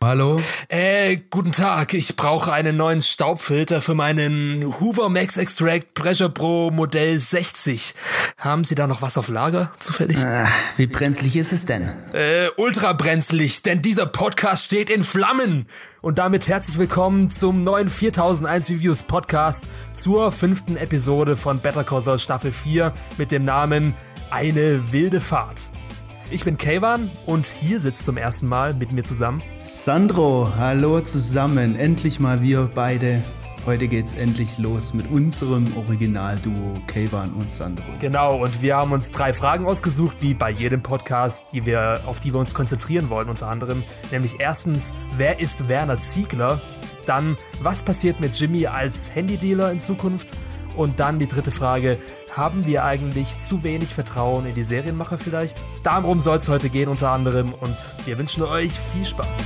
Hallo? Äh, guten Tag. Ich brauche einen neuen Staubfilter für meinen Hoover Max Extract Pressure Pro Modell 60. Haben Sie da noch was auf Lager, zufällig? Äh, wie brenzlig ist es denn? Äh, ultra brenzlig, denn dieser Podcast steht in Flammen. Und damit herzlich willkommen zum neuen 4001 Reviews Podcast zur fünften Episode von Better Call Saul Staffel 4 mit dem Namen Eine wilde Fahrt. Ich bin Kayvan und hier sitzt zum ersten Mal mit mir zusammen Sandro. Hallo zusammen, endlich mal wir beide. Heute geht's endlich los mit unserem Originalduo Kayvan und Sandro. Genau, und wir haben uns drei Fragen ausgesucht, wie bei jedem Podcast, die wir, auf die wir uns konzentrieren wollen, unter anderem. Nämlich erstens, wer ist Werner Ziegler? Dann, was passiert mit Jimmy als Handydealer in Zukunft? Und dann die dritte Frage, haben wir eigentlich zu wenig Vertrauen in die Serienmacher vielleicht? Darum soll es heute gehen unter anderem und wir wünschen euch viel Spaß.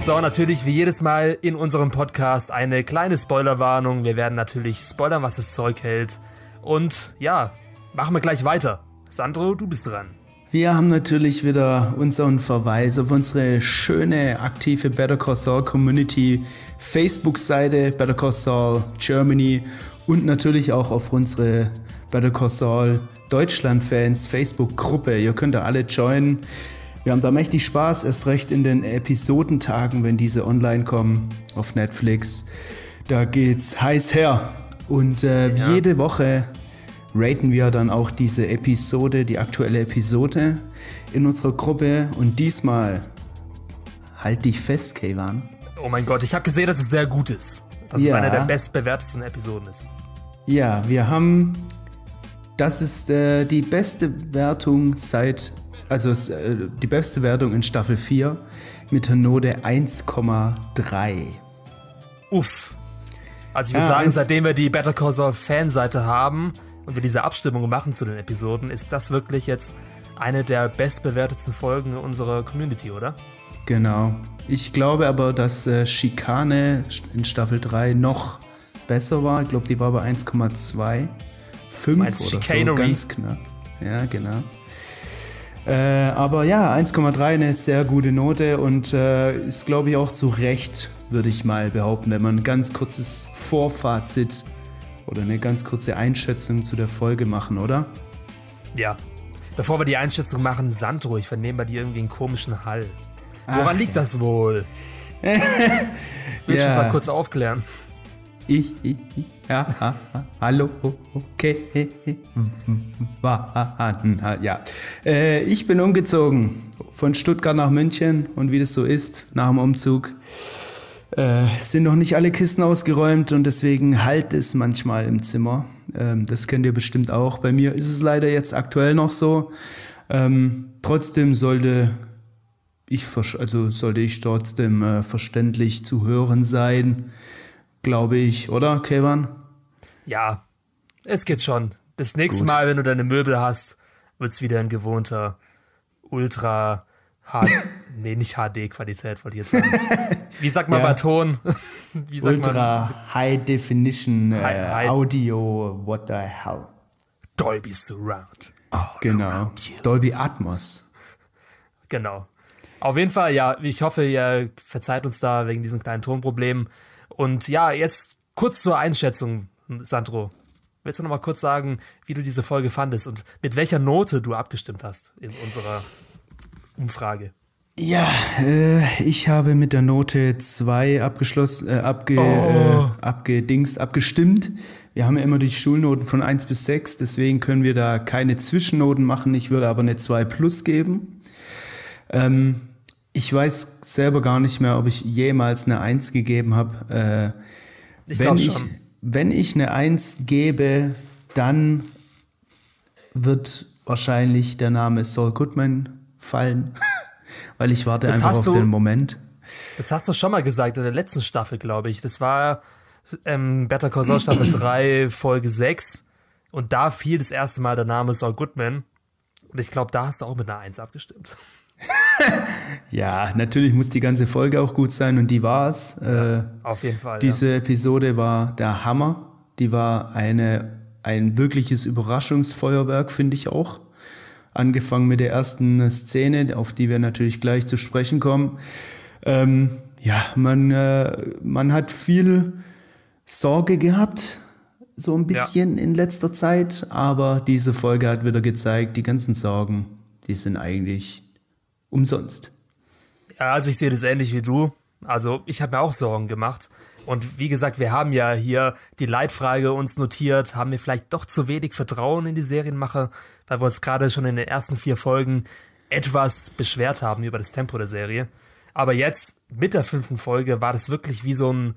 So, natürlich wie jedes Mal in unserem Podcast eine kleine Spoilerwarnung. Wir werden natürlich spoilern, was das Zeug hält. Und ja, machen wir gleich weiter. Sandro, du bist dran. Wir haben natürlich wieder unseren Verweis auf unsere schöne, aktive Better Call Saul Community Facebook-Seite Better Call Saul Germany und natürlich auch auf unsere Better Call Saul Deutschland-Fans Facebook-Gruppe. Ihr könnt da alle joinen. Wir haben da mächtig Spaß, erst recht in den Episodentagen, wenn diese online kommen auf Netflix. Da geht's heiß her. Und äh, ja. jede Woche raten wir dann auch diese Episode, die aktuelle Episode in unserer Gruppe. Und diesmal halt dich fest, Kevan. Oh mein Gott, ich habe gesehen, dass es sehr gut ist. Dass ja. es eine der bestbewertesten Episoden ist. Ja, wir haben. Das ist äh, die beste Wertung seit. Also äh, die beste Wertung in Staffel 4 mit der Note 1,3. Uff. Also ich würde ja, sagen, seitdem wir die Better Call Saul Fanseite haben, und wir diese Abstimmung machen zu den Episoden, ist das wirklich jetzt eine der bestbewertetsten Folgen unserer Community, oder? Genau. Ich glaube aber, dass äh, Schikane in Staffel 3 noch besser war. Ich glaube, die war bei 1,25 oder Chicanery. so, ganz knapp. Ja, genau. Äh, aber ja, 1,3 eine sehr gute Note und äh, ist, glaube ich, auch zu Recht, würde ich mal behaupten, wenn man ein ganz kurzes Vorfazit oder eine ganz kurze Einschätzung zu der Folge machen, oder? Ja. Bevor wir die Einschätzung machen, Sandro, ich vernehme bei dir irgendwie einen komischen Hall. Woran Ach, liegt ja. das wohl? Willst du uns da kurz aufklären? Ich, ich, ich, ja, ha, ha, hallo, okay, he, he, hm, ja. Äh, ich bin umgezogen von Stuttgart nach München und wie das so ist nach dem Umzug äh, sind noch nicht alle Kisten ausgeräumt und deswegen halt es manchmal im Zimmer. Ähm, das kennt ihr bestimmt auch. Bei mir ist es leider jetzt aktuell noch so. Ähm, trotzdem sollte ich, also sollte ich trotzdem äh, verständlich zu hören sein, glaube ich, oder, Kevan? Ja, es geht schon. Das nächste Gut. Mal, wenn du deine Möbel hast, wird es wieder ein gewohnter Ultra HD. nee, nicht HD-Qualität, wollte ich jetzt sagen. Wie sagt man ja. Baton? Ultra man? High Definition high, äh, high. Audio, what the hell? Dolby Surround. genau. Dolby Atmos. Genau. Auf jeden Fall, ja, ich hoffe, ihr verzeiht uns da wegen diesen kleinen Tonproblemen. Und ja, jetzt kurz zur Einschätzung, Sandro. Willst du noch mal kurz sagen, wie du diese Folge fandest und mit welcher Note du abgestimmt hast in unserer Umfrage? Ja, äh, ich habe mit der Note 2 abgeschlossen, äh, abge, äh, oh. äh, abgedingst, abgestimmt. Wir haben ja immer die Schulnoten von 1 bis 6, deswegen können wir da keine Zwischennoten machen. Ich würde aber eine 2 plus geben. Ähm, ich weiß selber gar nicht mehr, ob ich jemals eine 1 gegeben habe. Äh, ich wenn, ich, schon. wenn ich eine 1 gebe, dann wird wahrscheinlich der Name Saul Goodman fallen. weil ich warte das einfach auf du, den Moment. Das hast du schon mal gesagt in der letzten Staffel, glaube ich. Das war ähm, Better Call Saul Staffel 3, Folge 6. Und da fiel das erste Mal der Name Saul Goodman. Und ich glaube, da hast du auch mit einer 1 abgestimmt. ja, natürlich muss die ganze Folge auch gut sein und die war's. Äh, auf jeden Fall. Diese ja. Episode war der Hammer. Die war eine, ein wirkliches Überraschungsfeuerwerk, finde ich auch. Angefangen mit der ersten Szene, auf die wir natürlich gleich zu sprechen kommen. Ähm, ja, man, äh, man hat viel Sorge gehabt, so ein bisschen ja. in letzter Zeit, aber diese Folge hat wieder gezeigt, die ganzen Sorgen, die sind eigentlich umsonst. Ja, also ich sehe das ähnlich wie du. Also ich habe mir auch Sorgen gemacht. Und wie gesagt, wir haben ja hier die Leitfrage uns notiert, haben wir vielleicht doch zu wenig Vertrauen in die Serienmacher, weil wir uns gerade schon in den ersten vier Folgen etwas beschwert haben über das Tempo der Serie. Aber jetzt mit der fünften Folge war das wirklich wie so ein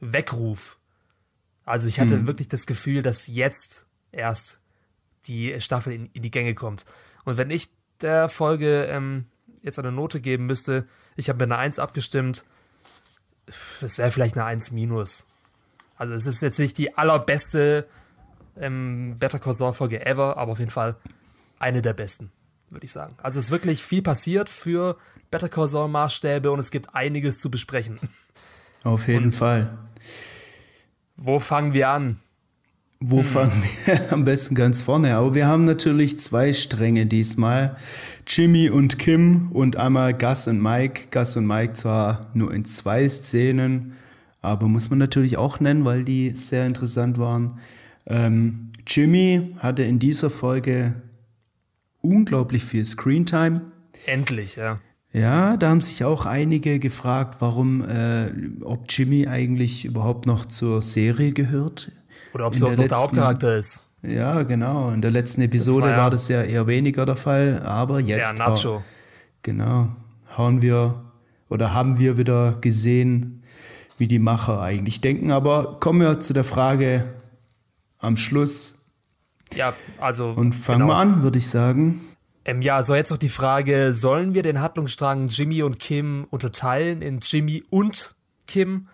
Weckruf. Also ich hatte hm. wirklich das Gefühl, dass jetzt erst die Staffel in, in die Gänge kommt. Und wenn ich der Folge ähm, jetzt eine Note geben müsste, ich habe mir eine Eins abgestimmt, es wäre vielleicht eine 1 minus. Also es ist jetzt nicht die allerbeste ähm, Better Call Saul Folge ever, aber auf jeden Fall eine der besten, würde ich sagen. Also es ist wirklich viel passiert für Better Call Saul Maßstäbe und es gibt einiges zu besprechen. Auf jeden und Fall. Wo fangen wir an? Wo mhm. fangen wir am besten ganz vorne? Aber wir haben natürlich zwei Stränge diesmal. Jimmy und Kim und einmal Gus und Mike. Gus und Mike zwar nur in zwei Szenen, aber muss man natürlich auch nennen, weil die sehr interessant waren. Ähm, Jimmy hatte in dieser Folge unglaublich viel Screentime. Endlich, ja. Ja, da haben sich auch einige gefragt, warum, äh, ob Jimmy eigentlich überhaupt noch zur Serie gehört oder ob es überhaupt noch der Hauptcharakter ist. Ja, genau. In der letzten Episode das war, ja war, das ja eher weniger der Fall, aber jetzt. Ja, Nacho. Genau. Hauen wir oder haben wir wieder gesehen, wie die Macher eigentlich denken. Aber kommen wir zu der Frage am Schluss. Ja, also. Und fangen genau. wir an, würde ich sagen. Ähm, ja, so jetzt noch die Frage: Sollen wir den Handlungsstrang Jimmy und Kim unterteilen in Jimmy und Kim?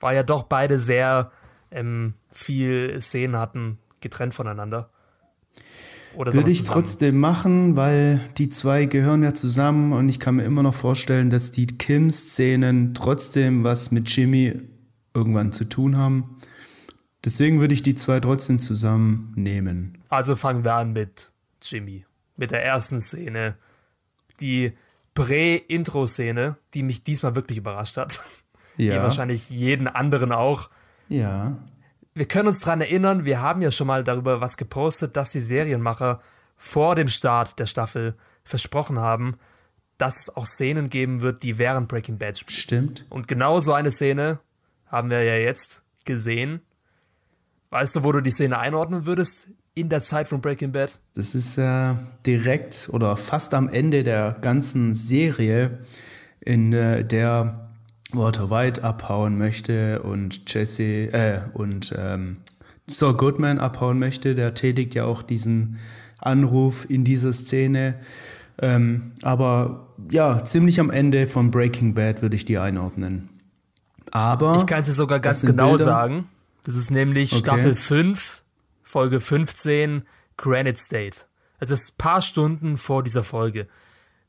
War ja doch beide sehr ähm, viel Szenen hatten, getrennt voneinander. Oder Würde ich trotzdem machen, weil die zwei gehören ja zusammen und ich kann mir immer noch vorstellen, dass die Kim-Szenen trotzdem was mit Jimmy irgendwann zu tun haben. Deswegen würde ich die zwei trotzdem zusammennehmen. Also fangen wir an mit Jimmy, mit der ersten Szene, die Prä-Intro-Szene, die mich diesmal wirklich überrascht hat. Ja. Wie wahrscheinlich jeden anderen auch. Ja wir können uns daran erinnern, wir haben ja schon mal darüber was gepostet, dass die Serienmacher vor dem Start der Staffel versprochen haben, dass es auch Szenen geben wird, die während Breaking Bad spielen. Stimmt. Und genau so eine Szene haben wir ja jetzt gesehen. Weißt du, wo du die Szene einordnen würdest in der Zeit von Breaking Bad? Das ist äh, direkt oder fast am Ende der ganzen Serie, in äh, der Walter White abhauen möchte und Jesse äh, und ähm, Saul Goodman abhauen möchte. Der tätigt ja auch diesen Anruf in dieser Szene. Ähm, aber ja, ziemlich am Ende von Breaking Bad würde ich die einordnen. Aber. Ich kann es dir sogar ganz genau Bilder. sagen. Das ist nämlich okay. Staffel 5, Folge 15, Granite State. Also es ist ein paar Stunden vor dieser Folge.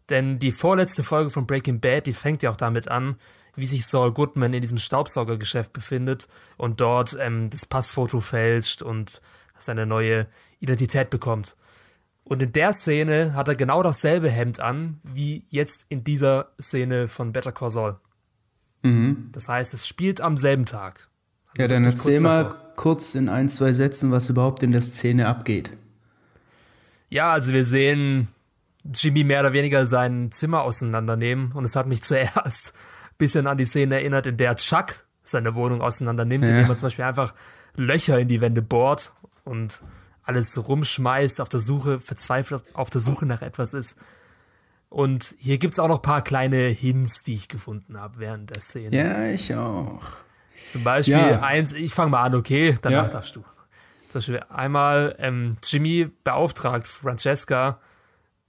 Denn die vorletzte Folge von Breaking Bad, die fängt ja auch damit an, wie sich Saul Goodman in diesem Staubsaugergeschäft befindet und dort ähm, das Passfoto fälscht und seine neue Identität bekommt. Und in der Szene hat er genau dasselbe Hemd an, wie jetzt in dieser Szene von Better Call Saul. Mhm. Das heißt, es spielt am selben Tag. Also ja, dann erzähl mal kurz in ein, zwei Sätzen, was überhaupt in der Szene abgeht. Ja, also wir sehen Jimmy mehr oder weniger sein Zimmer auseinandernehmen und es hat mich zuerst bisschen an die Szene erinnert, in der Chuck seine Wohnung auseinander nimmt, ja. indem er zum Beispiel einfach Löcher in die Wände bohrt und alles so rumschmeißt, auf der Suche, verzweifelt auf der Suche nach etwas ist. Und hier gibt es auch noch ein paar kleine Hints, die ich gefunden habe während der Szene. Ja, ich auch. Zum Beispiel ja. eins, ich fange mal an, okay, danach ja. darfst du. Zum Beispiel einmal ähm, Jimmy beauftragt Francesca,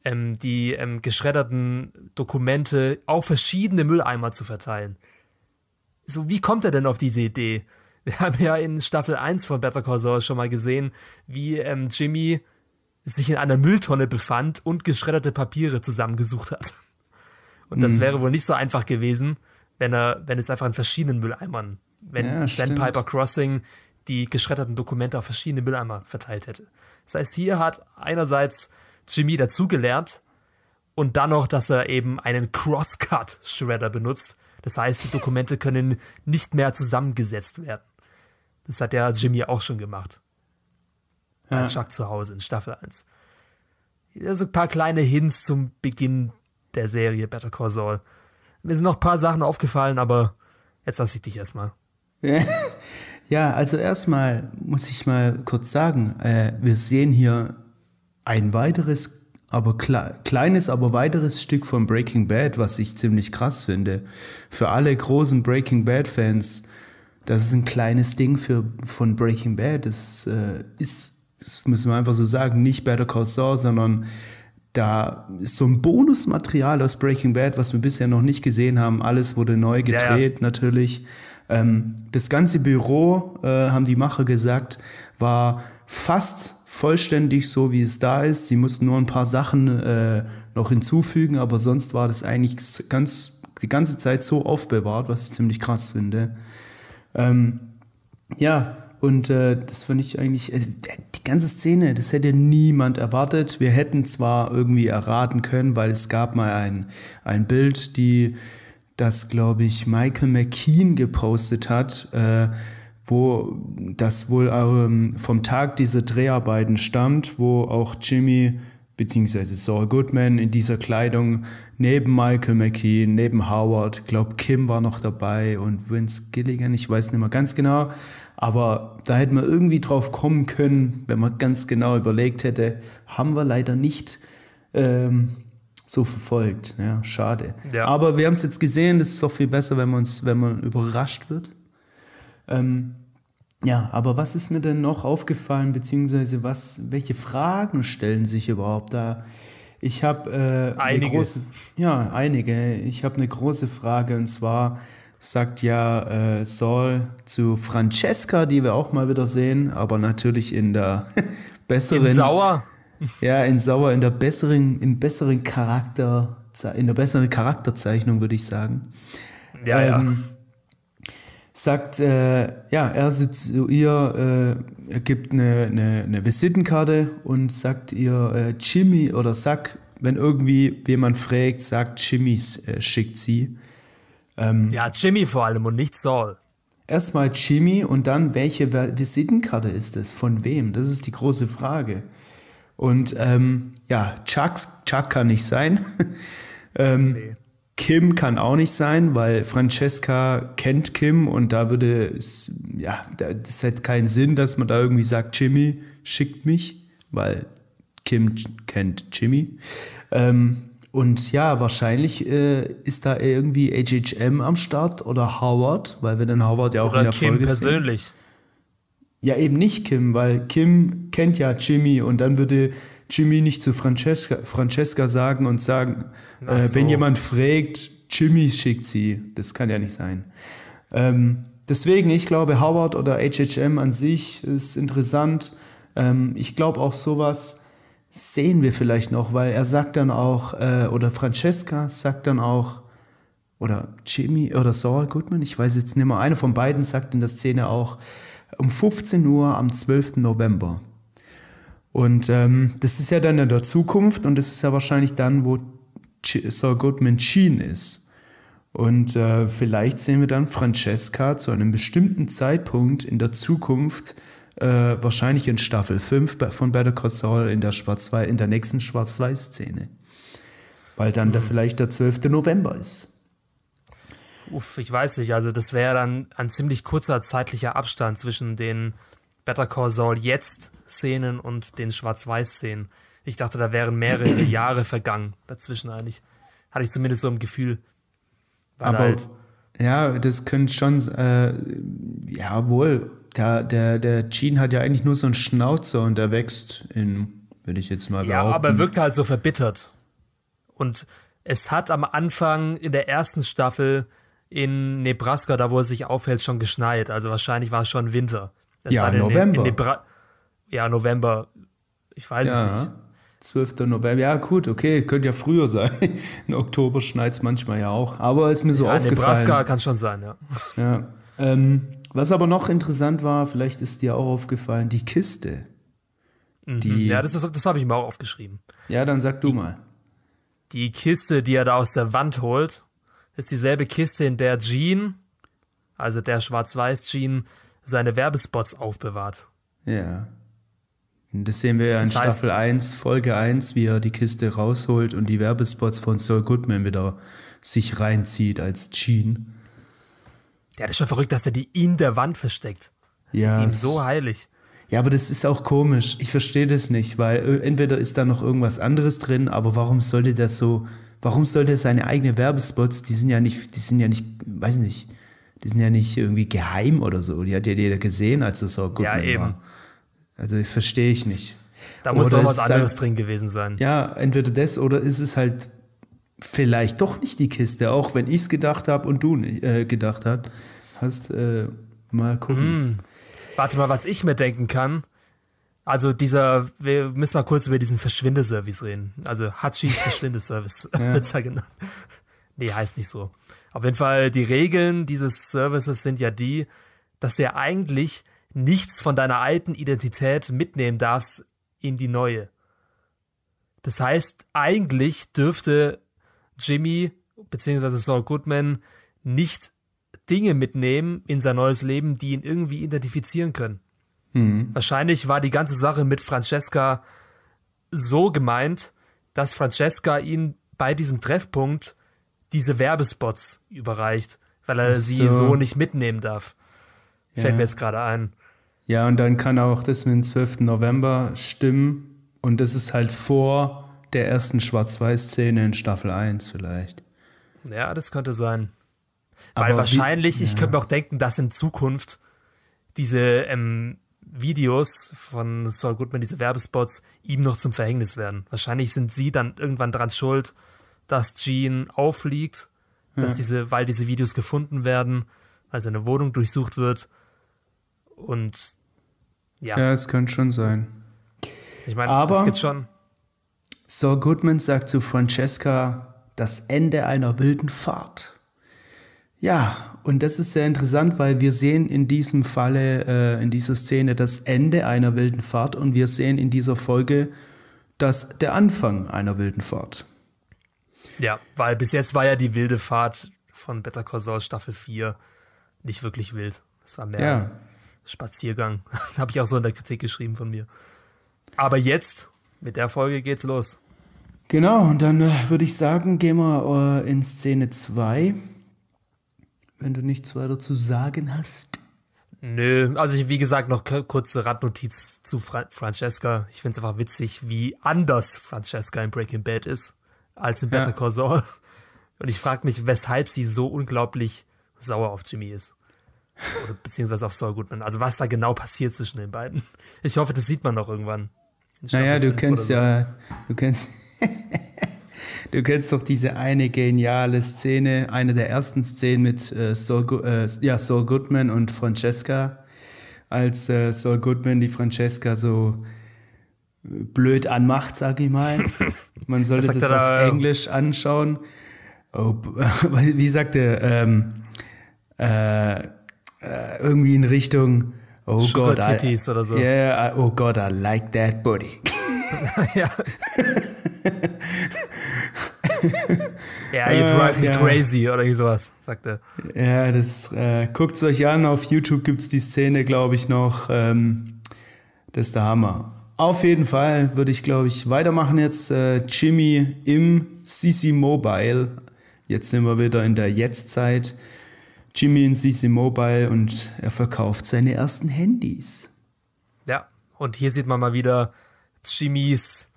ähm, die ähm, geschredderten Dokumente auf verschiedene Mülleimer zu verteilen. So, wie kommt er denn auf diese Idee? Wir haben ja in Staffel 1 von Better Call Saul schon mal gesehen, wie ähm, Jimmy sich in einer Mülltonne befand und geschredderte Papiere zusammengesucht hat. Und das mhm. wäre wohl nicht so einfach gewesen, wenn er, wenn es einfach in verschiedenen Mülleimern, wenn ja, Sandpiper Crossing die geschredderten Dokumente auf verschiedene Mülleimer verteilt hätte. Das heißt, hier hat einerseits Chemie dazugelernt. Und dann noch, dass er eben einen Crosscut-Shredder benutzt. Das heißt, die Dokumente können nicht mehr zusammengesetzt werden. Das hat ja Jimmy auch schon gemacht. Ja. Als Chuck zu Hause in Staffel 1. Also ein paar kleine Hints zum Beginn der Serie Better Call Saul. Mir sind noch ein paar Sachen aufgefallen, aber jetzt lasse ich dich erstmal. Ja, also erstmal muss ich mal kurz sagen, äh, wir sehen hier ein weiteres, aber kle kleines, aber weiteres Stück von Breaking Bad, was ich ziemlich krass finde. Für alle großen Breaking Bad-Fans, das ist ein kleines Ding für, von Breaking Bad. Das äh, ist, das müssen wir einfach so sagen, nicht Better Call Saul, sondern da ist so ein Bonusmaterial aus Breaking Bad, was wir bisher noch nicht gesehen haben. Alles wurde neu gedreht, yeah. natürlich. Ähm, das ganze Büro, äh, haben die Macher gesagt, war fast vollständig so, wie es da ist. Sie mussten nur ein paar Sachen äh, noch hinzufügen, aber sonst war das eigentlich ganz, die ganze Zeit so aufbewahrt, was ich ziemlich krass finde. Ähm, ja, und äh, das fand ich eigentlich, äh, die ganze Szene, das hätte niemand erwartet. Wir hätten zwar irgendwie erraten können, weil es gab mal ein, ein Bild, die das, glaube ich, Michael McKean gepostet hat. Äh, wo das wohl ähm, vom Tag dieser Dreharbeiten stammt, wo auch Jimmy bzw. Saul Goodman in dieser Kleidung neben Michael McKee, neben Howard, glaube Kim war noch dabei und Vince Gilligan, ich weiß nicht mehr ganz genau, aber da hätten wir irgendwie drauf kommen können, wenn man ganz genau überlegt hätte, haben wir leider nicht. Ähm, so verfolgt. Ja, schade. Ja. Aber wir haben es jetzt gesehen, das ist doch viel besser, wenn, wir uns, wenn man überrascht wird. Ähm, ja, aber was ist mir denn noch aufgefallen, beziehungsweise was, welche Fragen stellen sich überhaupt da? Ich habe äh, einige. Große, ja, einige. Ich habe eine große Frage und zwar sagt ja äh, Saul zu Francesca, die wir auch mal wieder sehen, aber natürlich in der besseren. In sauer. Ja, in sauer, in der besseren, im besseren Charakter, in der besseren Charakterzeichnung würde ich sagen. Ja, ähm, ja sagt, äh, ja, er sitzt zu ihr, äh, er gibt eine, eine, eine, Visitenkarte und sagt ihr äh, Jimmy oder Sack, wenn irgendwie jemand fragt, sagt Jimmys, äh, schickt sie. Ähm, ja, Jimmy vor allem und nicht Saul. Erstmal Jimmy und dann, welche Visitenkarte ist es? Von wem? Das ist die große Frage. Und ähm, ja, Chucks, Chuck kann nicht sein. ähm, nee. Kim kann auch nicht sein, weil Francesca kennt Kim und da würde es, ja, das hätte keinen Sinn, dass man da irgendwie sagt, Jimmy schickt mich, weil Kim kennt Jimmy. Ähm, und ja, wahrscheinlich äh, ist da irgendwie HHM am Start oder Howard, weil wir dann Howard ja auch oder in der Kim Folge persönlich. Sehen. Ja, eben nicht Kim, weil Kim kennt ja Jimmy und dann würde Jimmy nicht zu Francesca, Francesca sagen und sagen, so. äh, wenn jemand fragt, Jimmy schickt sie. Das kann ja nicht sein. Ähm, deswegen, ich glaube, Howard oder HHM an sich ist interessant. Ähm, ich glaube auch sowas sehen wir vielleicht noch, weil er sagt dann auch, äh, oder Francesca sagt dann auch, oder Jimmy oder Saul Goodman, ich weiß jetzt nicht mehr, einer von beiden sagt in der Szene auch, um 15 Uhr am 12. November. Und ähm, das ist ja dann in der Zukunft und das ist ja wahrscheinlich dann, wo Saul Goodman Sheen ist. Und äh, vielleicht sehen wir dann Francesca zu einem bestimmten Zeitpunkt in der Zukunft, äh, wahrscheinlich in Staffel 5 von Better Call Saul in der, Schwarz in der nächsten Schwarz-Weiß-Szene. Weil dann mhm. da vielleicht der 12. November ist. Uff, ich weiß nicht, also das wäre dann ein ziemlich kurzer zeitlicher Abstand zwischen den Better Call Saul jetzt Szenen und den Schwarz-Weiß-Szenen. Ich dachte, da wären mehrere Jahre vergangen dazwischen eigentlich. Hatte ich zumindest so ein Gefühl. Weil Aber halt ja, das könnte schon, äh, jawohl, der, der, der Jean hat ja eigentlich nur so einen Schnauzer und er wächst in, würde ich jetzt mal ja, behaupten. Ja, aber er wirkt halt so verbittert. Und es hat am Anfang in der ersten Staffel in Nebraska, da wo er sich aufhält, schon geschneit. Also wahrscheinlich war es schon Winter. Es ja, November. In, in ja, November. Ich weiß ja. es nicht. 12. November, ja gut, okay, könnte ja früher sein. In Oktober schneit es manchmal ja auch, aber ist mir so ja, aufgefallen. Nebraska kann schon sein, ja. ja. Ähm, was aber noch interessant war, vielleicht ist dir auch aufgefallen, die Kiste. Mhm. Die, ja, das, das habe ich mir auch aufgeschrieben. Ja, dann sag du mal. Die Kiste, die er da aus der Wand holt, ist dieselbe Kiste, in der Jean, also der Schwarz-Weiß-Jean, seine Werbespots aufbewahrt. Ja. Und das sehen wir ja in heißt, Staffel 1, Folge 1, wie er die Kiste rausholt und die Werbespots von Saul Goodman wieder sich reinzieht als Jean. Ja, das ist schon verrückt, dass er die in der Wand versteckt. Das ja, sind ihm so heilig. Ja, aber das ist auch komisch. Ich verstehe das nicht, weil äh, entweder ist da noch irgendwas anderes drin, aber warum sollte der so, warum sollte er seine eigenen Werbespots, die sind ja nicht, die sind ja nicht, weiß nicht, die sind ja nicht irgendwie geheim oder so. Die hat ja jeder gesehen, als es so gut ja, eben. war. Also verstehe ich nicht. Da muss doch was anderes halt, drin gewesen sein. Ja, entweder das oder ist es halt vielleicht doch nicht die Kiste, auch wenn ich es gedacht habe und du äh, gedacht hast. hast. Äh, mal gucken. Mm. Warte mal, was ich mir denken kann. Also dieser, wir müssen mal kurz über diesen Verschwindeservice reden. Also Hachis Verschwindeservice ja. Nee, heißt nicht so. Auf jeden Fall, die Regeln dieses Services sind ja die, dass der eigentlich nichts von deiner alten Identität mitnehmen darfst in die neue. Das heißt, eigentlich dürfte Jimmy bzw. Saul Goodman nicht Dinge mitnehmen in sein neues Leben, die ihn irgendwie identifizieren können. Mhm. Wahrscheinlich war die ganze Sache mit Francesca so gemeint, dass Francesca ihn bei diesem Treffpunkt diese Werbespots überreicht, weil er so. sie so nicht mitnehmen darf. Ja. Fällt mir jetzt gerade ein. Ja, und dann kann auch das mit dem 12. November stimmen. Und das ist halt vor der ersten Schwarz-Weiß-Szene in Staffel 1 vielleicht. Ja, das könnte sein. Weil wahrscheinlich, wie, ja. ich könnte mir auch denken, dass in Zukunft diese ähm, Videos von Saul Goodman, diese Werbespots, ihm noch zum Verhängnis werden. Wahrscheinlich sind sie dann irgendwann dran schuld, dass Jean aufliegt, dass ja. diese, weil diese Videos gefunden werden, weil seine Wohnung durchsucht wird und ja. Ja, es könnte schon sein. Ich meine, Aber das geht schon. Saul Goodman sagt zu Francesca, das Ende einer wilden Fahrt. Ja, und das ist sehr interessant, weil wir sehen in diesem Falle, äh, in dieser Szene das Ende einer wilden Fahrt und wir sehen in dieser Folge dass der Anfang einer wilden Fahrt. Ja, weil bis jetzt war ja die wilde Fahrt von Better Call Saul Staffel 4 nicht wirklich wild. Es war mehr ja. Spaziergang. Habe ich auch so in der Kritik geschrieben von mir. Aber jetzt, mit der Folge geht's los. Genau, und dann äh, würde ich sagen, gehen wir äh, in Szene 2. Wenn du nichts weiter zu sagen hast. Nö, also ich, wie gesagt, noch kurze Randnotiz zu Fra Francesca. Ich finde es einfach witzig, wie anders Francesca in Breaking Bad ist als in Better Call Saul. Und ich frage mich, weshalb sie so unglaublich sauer auf Jimmy ist. Oder, beziehungsweise auf Saul Goodman. Also was da genau passiert zwischen den beiden. Ich hoffe, das sieht man noch irgendwann. Naja, du kennst so. ja, du kennst, du kennst doch diese eine geniale Szene, eine der ersten Szenen mit äh, Saul, äh, ja, Saul Goodman und Francesca, als äh, Saul Goodman die Francesca so äh, blöd anmacht, sag ich mal. Man sollte das da, auf Englisch anschauen. Oh, wie sagte ähm, äh, äh, irgendwie in Richtung Oh Sugar Titties I, oder so. Yeah, I, oh Gott, I like that body. ja. yeah, you drive me uh, crazy oder wie sowas, sagt er. Ja, das äh, guckt's euch an. Auf YouTube gibt es die Szene, glaube ich, noch. Ähm, das ist der Hammer. Auf jeden Fall würde ich, glaube ich, weitermachen jetzt. Äh, Jimmy im CC Mobile. Jetzt sind wir wieder in der Jetztzeit. Jimmy in CC Mobile und er verkauft seine ersten Handys. Ja, und hier sieht man mal wieder Jimmys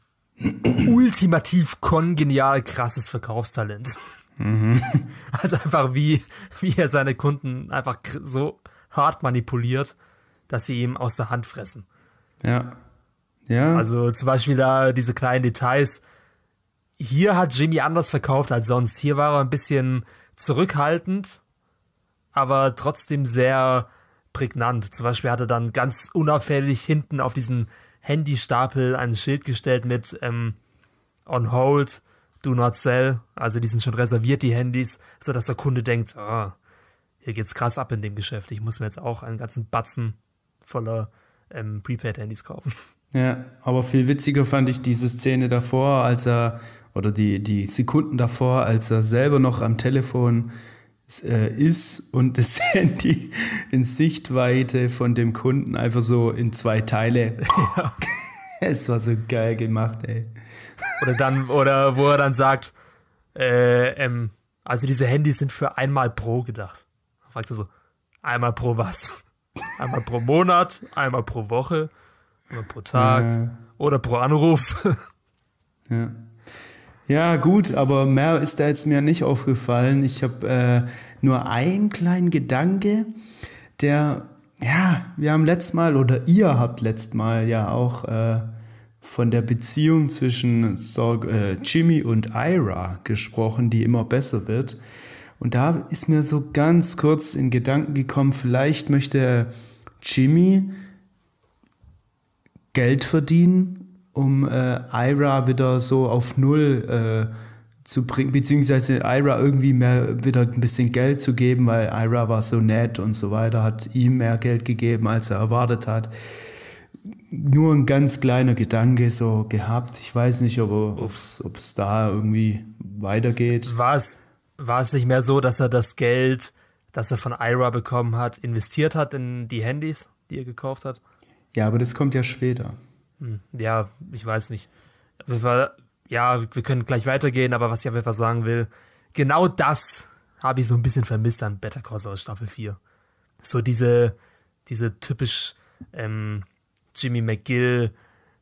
ultimativ kongenial krasses Verkaufstalent. Mhm. Also einfach wie, wie er seine Kunden einfach so hart manipuliert, dass sie ihm aus der Hand fressen. Ja. Ja. Also zum Beispiel da diese kleinen Details. Hier hat Jimmy anders verkauft als sonst. Hier war er ein bisschen zurückhaltend, aber trotzdem sehr prägnant. Zum Beispiel hat er dann ganz unauffällig hinten auf diesen Handystapel ein Schild gestellt mit ähm, On Hold, Do Not Sell. Also die sind schon reserviert, die Handys, sodass der Kunde denkt, oh, hier geht's krass ab in dem Geschäft. Ich muss mir jetzt auch einen ganzen Batzen voller ähm, Prepaid-Handys kaufen. Ja, aber viel witziger fand ich diese Szene davor, als er, oder die, die Sekunden davor, als er selber noch am Telefon äh, ist und das Handy in Sichtweite von dem Kunden einfach so in zwei Teile. Ja. es war so geil gemacht, ey. Oder dann, oder wo er dann sagt, äh, ähm, also diese Handys sind für einmal pro gedacht. Fragt er so, einmal pro was? Einmal pro Monat, einmal pro Woche, einmal pro Tag ja. oder pro Anruf. ja. Ja, gut, aber mehr ist da jetzt mir nicht aufgefallen. Ich habe äh, nur einen kleinen Gedanke, der, ja, wir haben letztes Mal oder ihr habt letztes Mal ja auch äh, von der Beziehung zwischen Sorg, äh, Jimmy und Ira gesprochen, die immer besser wird. Und da ist mir so ganz kurz in Gedanken gekommen, vielleicht möchte Jimmy Geld verdienen, um äh, Ira wieder so auf Null äh, zu bringen, beziehungsweise Ira irgendwie mehr wieder ein bisschen Geld zu geben, weil Ira war so nett und so weiter, hat ihm mehr Geld gegeben, als er erwartet hat nur ein ganz kleiner Gedanke so gehabt. Ich weiß nicht, ob es da irgendwie weitergeht. Was? war es nicht mehr so, dass er das Geld, das er von Ira bekommen hat, investiert hat in die Handys, die er gekauft hat? Ja, aber das kommt ja später. Hm, ja, ich weiß nicht. ja, wir können gleich weitergehen, aber was ich auf jeden Fall sagen will, genau das habe ich so ein bisschen vermisst an Better Call Saul Staffel 4. So diese, diese typisch ähm, Jimmy McGill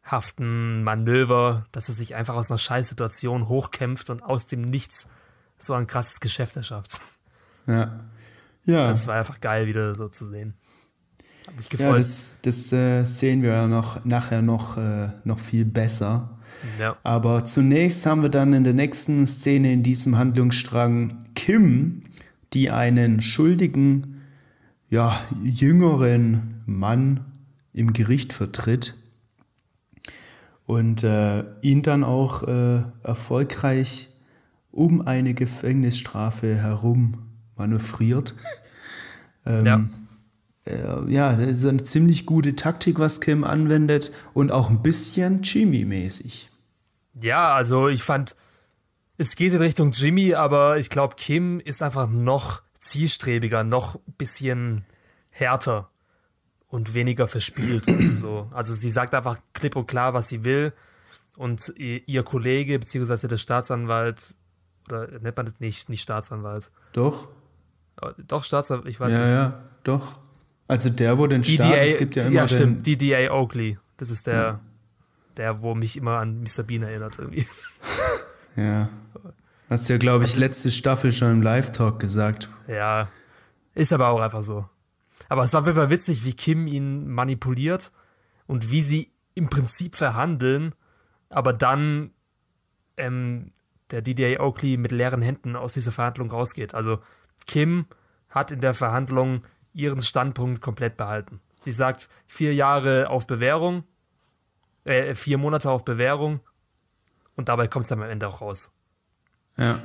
haften Manöver, dass er sich einfach aus einer Scheißsituation hochkämpft und aus dem Nichts so ein krasses Geschäft erschafft. Ja. ja. Das war einfach geil, wieder so zu sehen. Hab mich gefreut. Ja, das, das äh, sehen wir ja noch, nachher noch, äh, noch viel besser. Ja. Aber zunächst haben wir dann in der nächsten Szene in diesem Handlungsstrang Kim, die einen schuldigen, ja, jüngeren Mann im Gericht vertritt und äh, ihn dann auch äh, erfolgreich um eine Gefängnisstrafe herum manövriert. ähm, ja. Äh, ja, das ist eine ziemlich gute Taktik, was Kim anwendet und auch ein bisschen Jimmy-mäßig. Ja, also ich fand, es geht in Richtung Jimmy, aber ich glaube, Kim ist einfach noch zielstrebiger, noch ein bisschen härter und weniger verspielt. so. Also sie sagt einfach klipp und klar, was sie will. Und ihr Kollege bzw. der Staatsanwalt oder nennt man das nicht, nicht Staatsanwalt? Doch. Doch, Staatsanwalt, ich weiß ja, nicht. Ja, ja, doch. Also der, wo den Staat, es gibt ja immer Ja, stimmt, DDA Oakley. Das ist der, ja. der, wo mich immer an Mr. Bean erinnert irgendwie. Ja. Hast du ja, glaube ich, also, letzte Staffel schon im Live-Talk gesagt. Ja, ist aber auch einfach so. Aber es war auf jeden Fall witzig, wie Kim ihn manipuliert und wie sie im Prinzip verhandeln, aber dann ähm, der DDA Oakley mit leeren Händen aus dieser Verhandlung rausgeht. Also Kim hat in der Verhandlung ihren Standpunkt komplett behalten. Sie sagt vier Jahre auf Bewährung, äh, vier Monate auf Bewährung und dabei kommt es dann am Ende auch raus. Ja.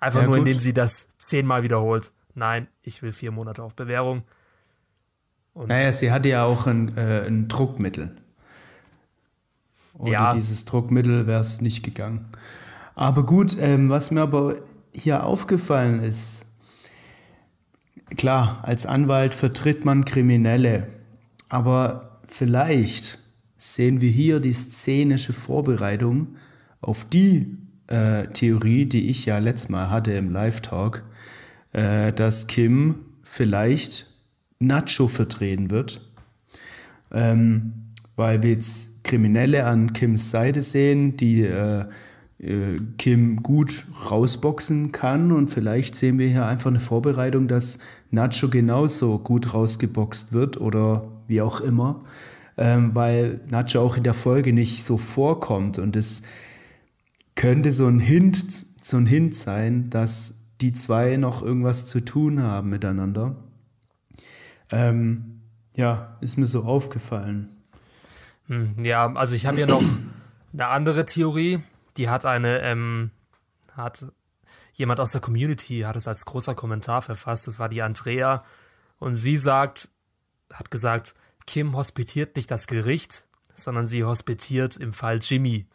Einfach ja, nur, gut. indem sie das zehnmal wiederholt. Nein, ich will vier Monate auf Bewährung. Und naja, sie hatte ja auch ein, äh, ein Druckmittel. Ohne ja. dieses Druckmittel wäre es nicht gegangen. Aber gut, ähm, was mir aber hier aufgefallen ist, klar, als Anwalt vertritt man Kriminelle, aber vielleicht sehen wir hier die szenische Vorbereitung auf die äh, Theorie, die ich ja letztes Mal hatte im Live-Talk, äh, dass Kim vielleicht Nacho vertreten wird, ähm, weil wir jetzt Kriminelle an Kims Seite sehen, die äh, äh, Kim gut rausboxen kann. Und vielleicht sehen wir hier einfach eine Vorbereitung, dass Nacho genauso gut rausgeboxt wird oder wie auch immer, ähm, weil Nacho auch in der Folge nicht so vorkommt. Und es könnte so ein Hint, so ein Hint sein, dass die zwei noch irgendwas zu tun haben miteinander. Ähm, ja, ist mir so aufgefallen. Hm, ja, also ich habe ja noch eine andere Theorie, die hat eine, ähm, hat jemand aus der Community, hat es als großer Kommentar verfasst, das war die Andrea. Und sie sagt, hat gesagt, Kim hospitiert nicht das Gericht, sondern sie hospitiert im Fall Jimmy.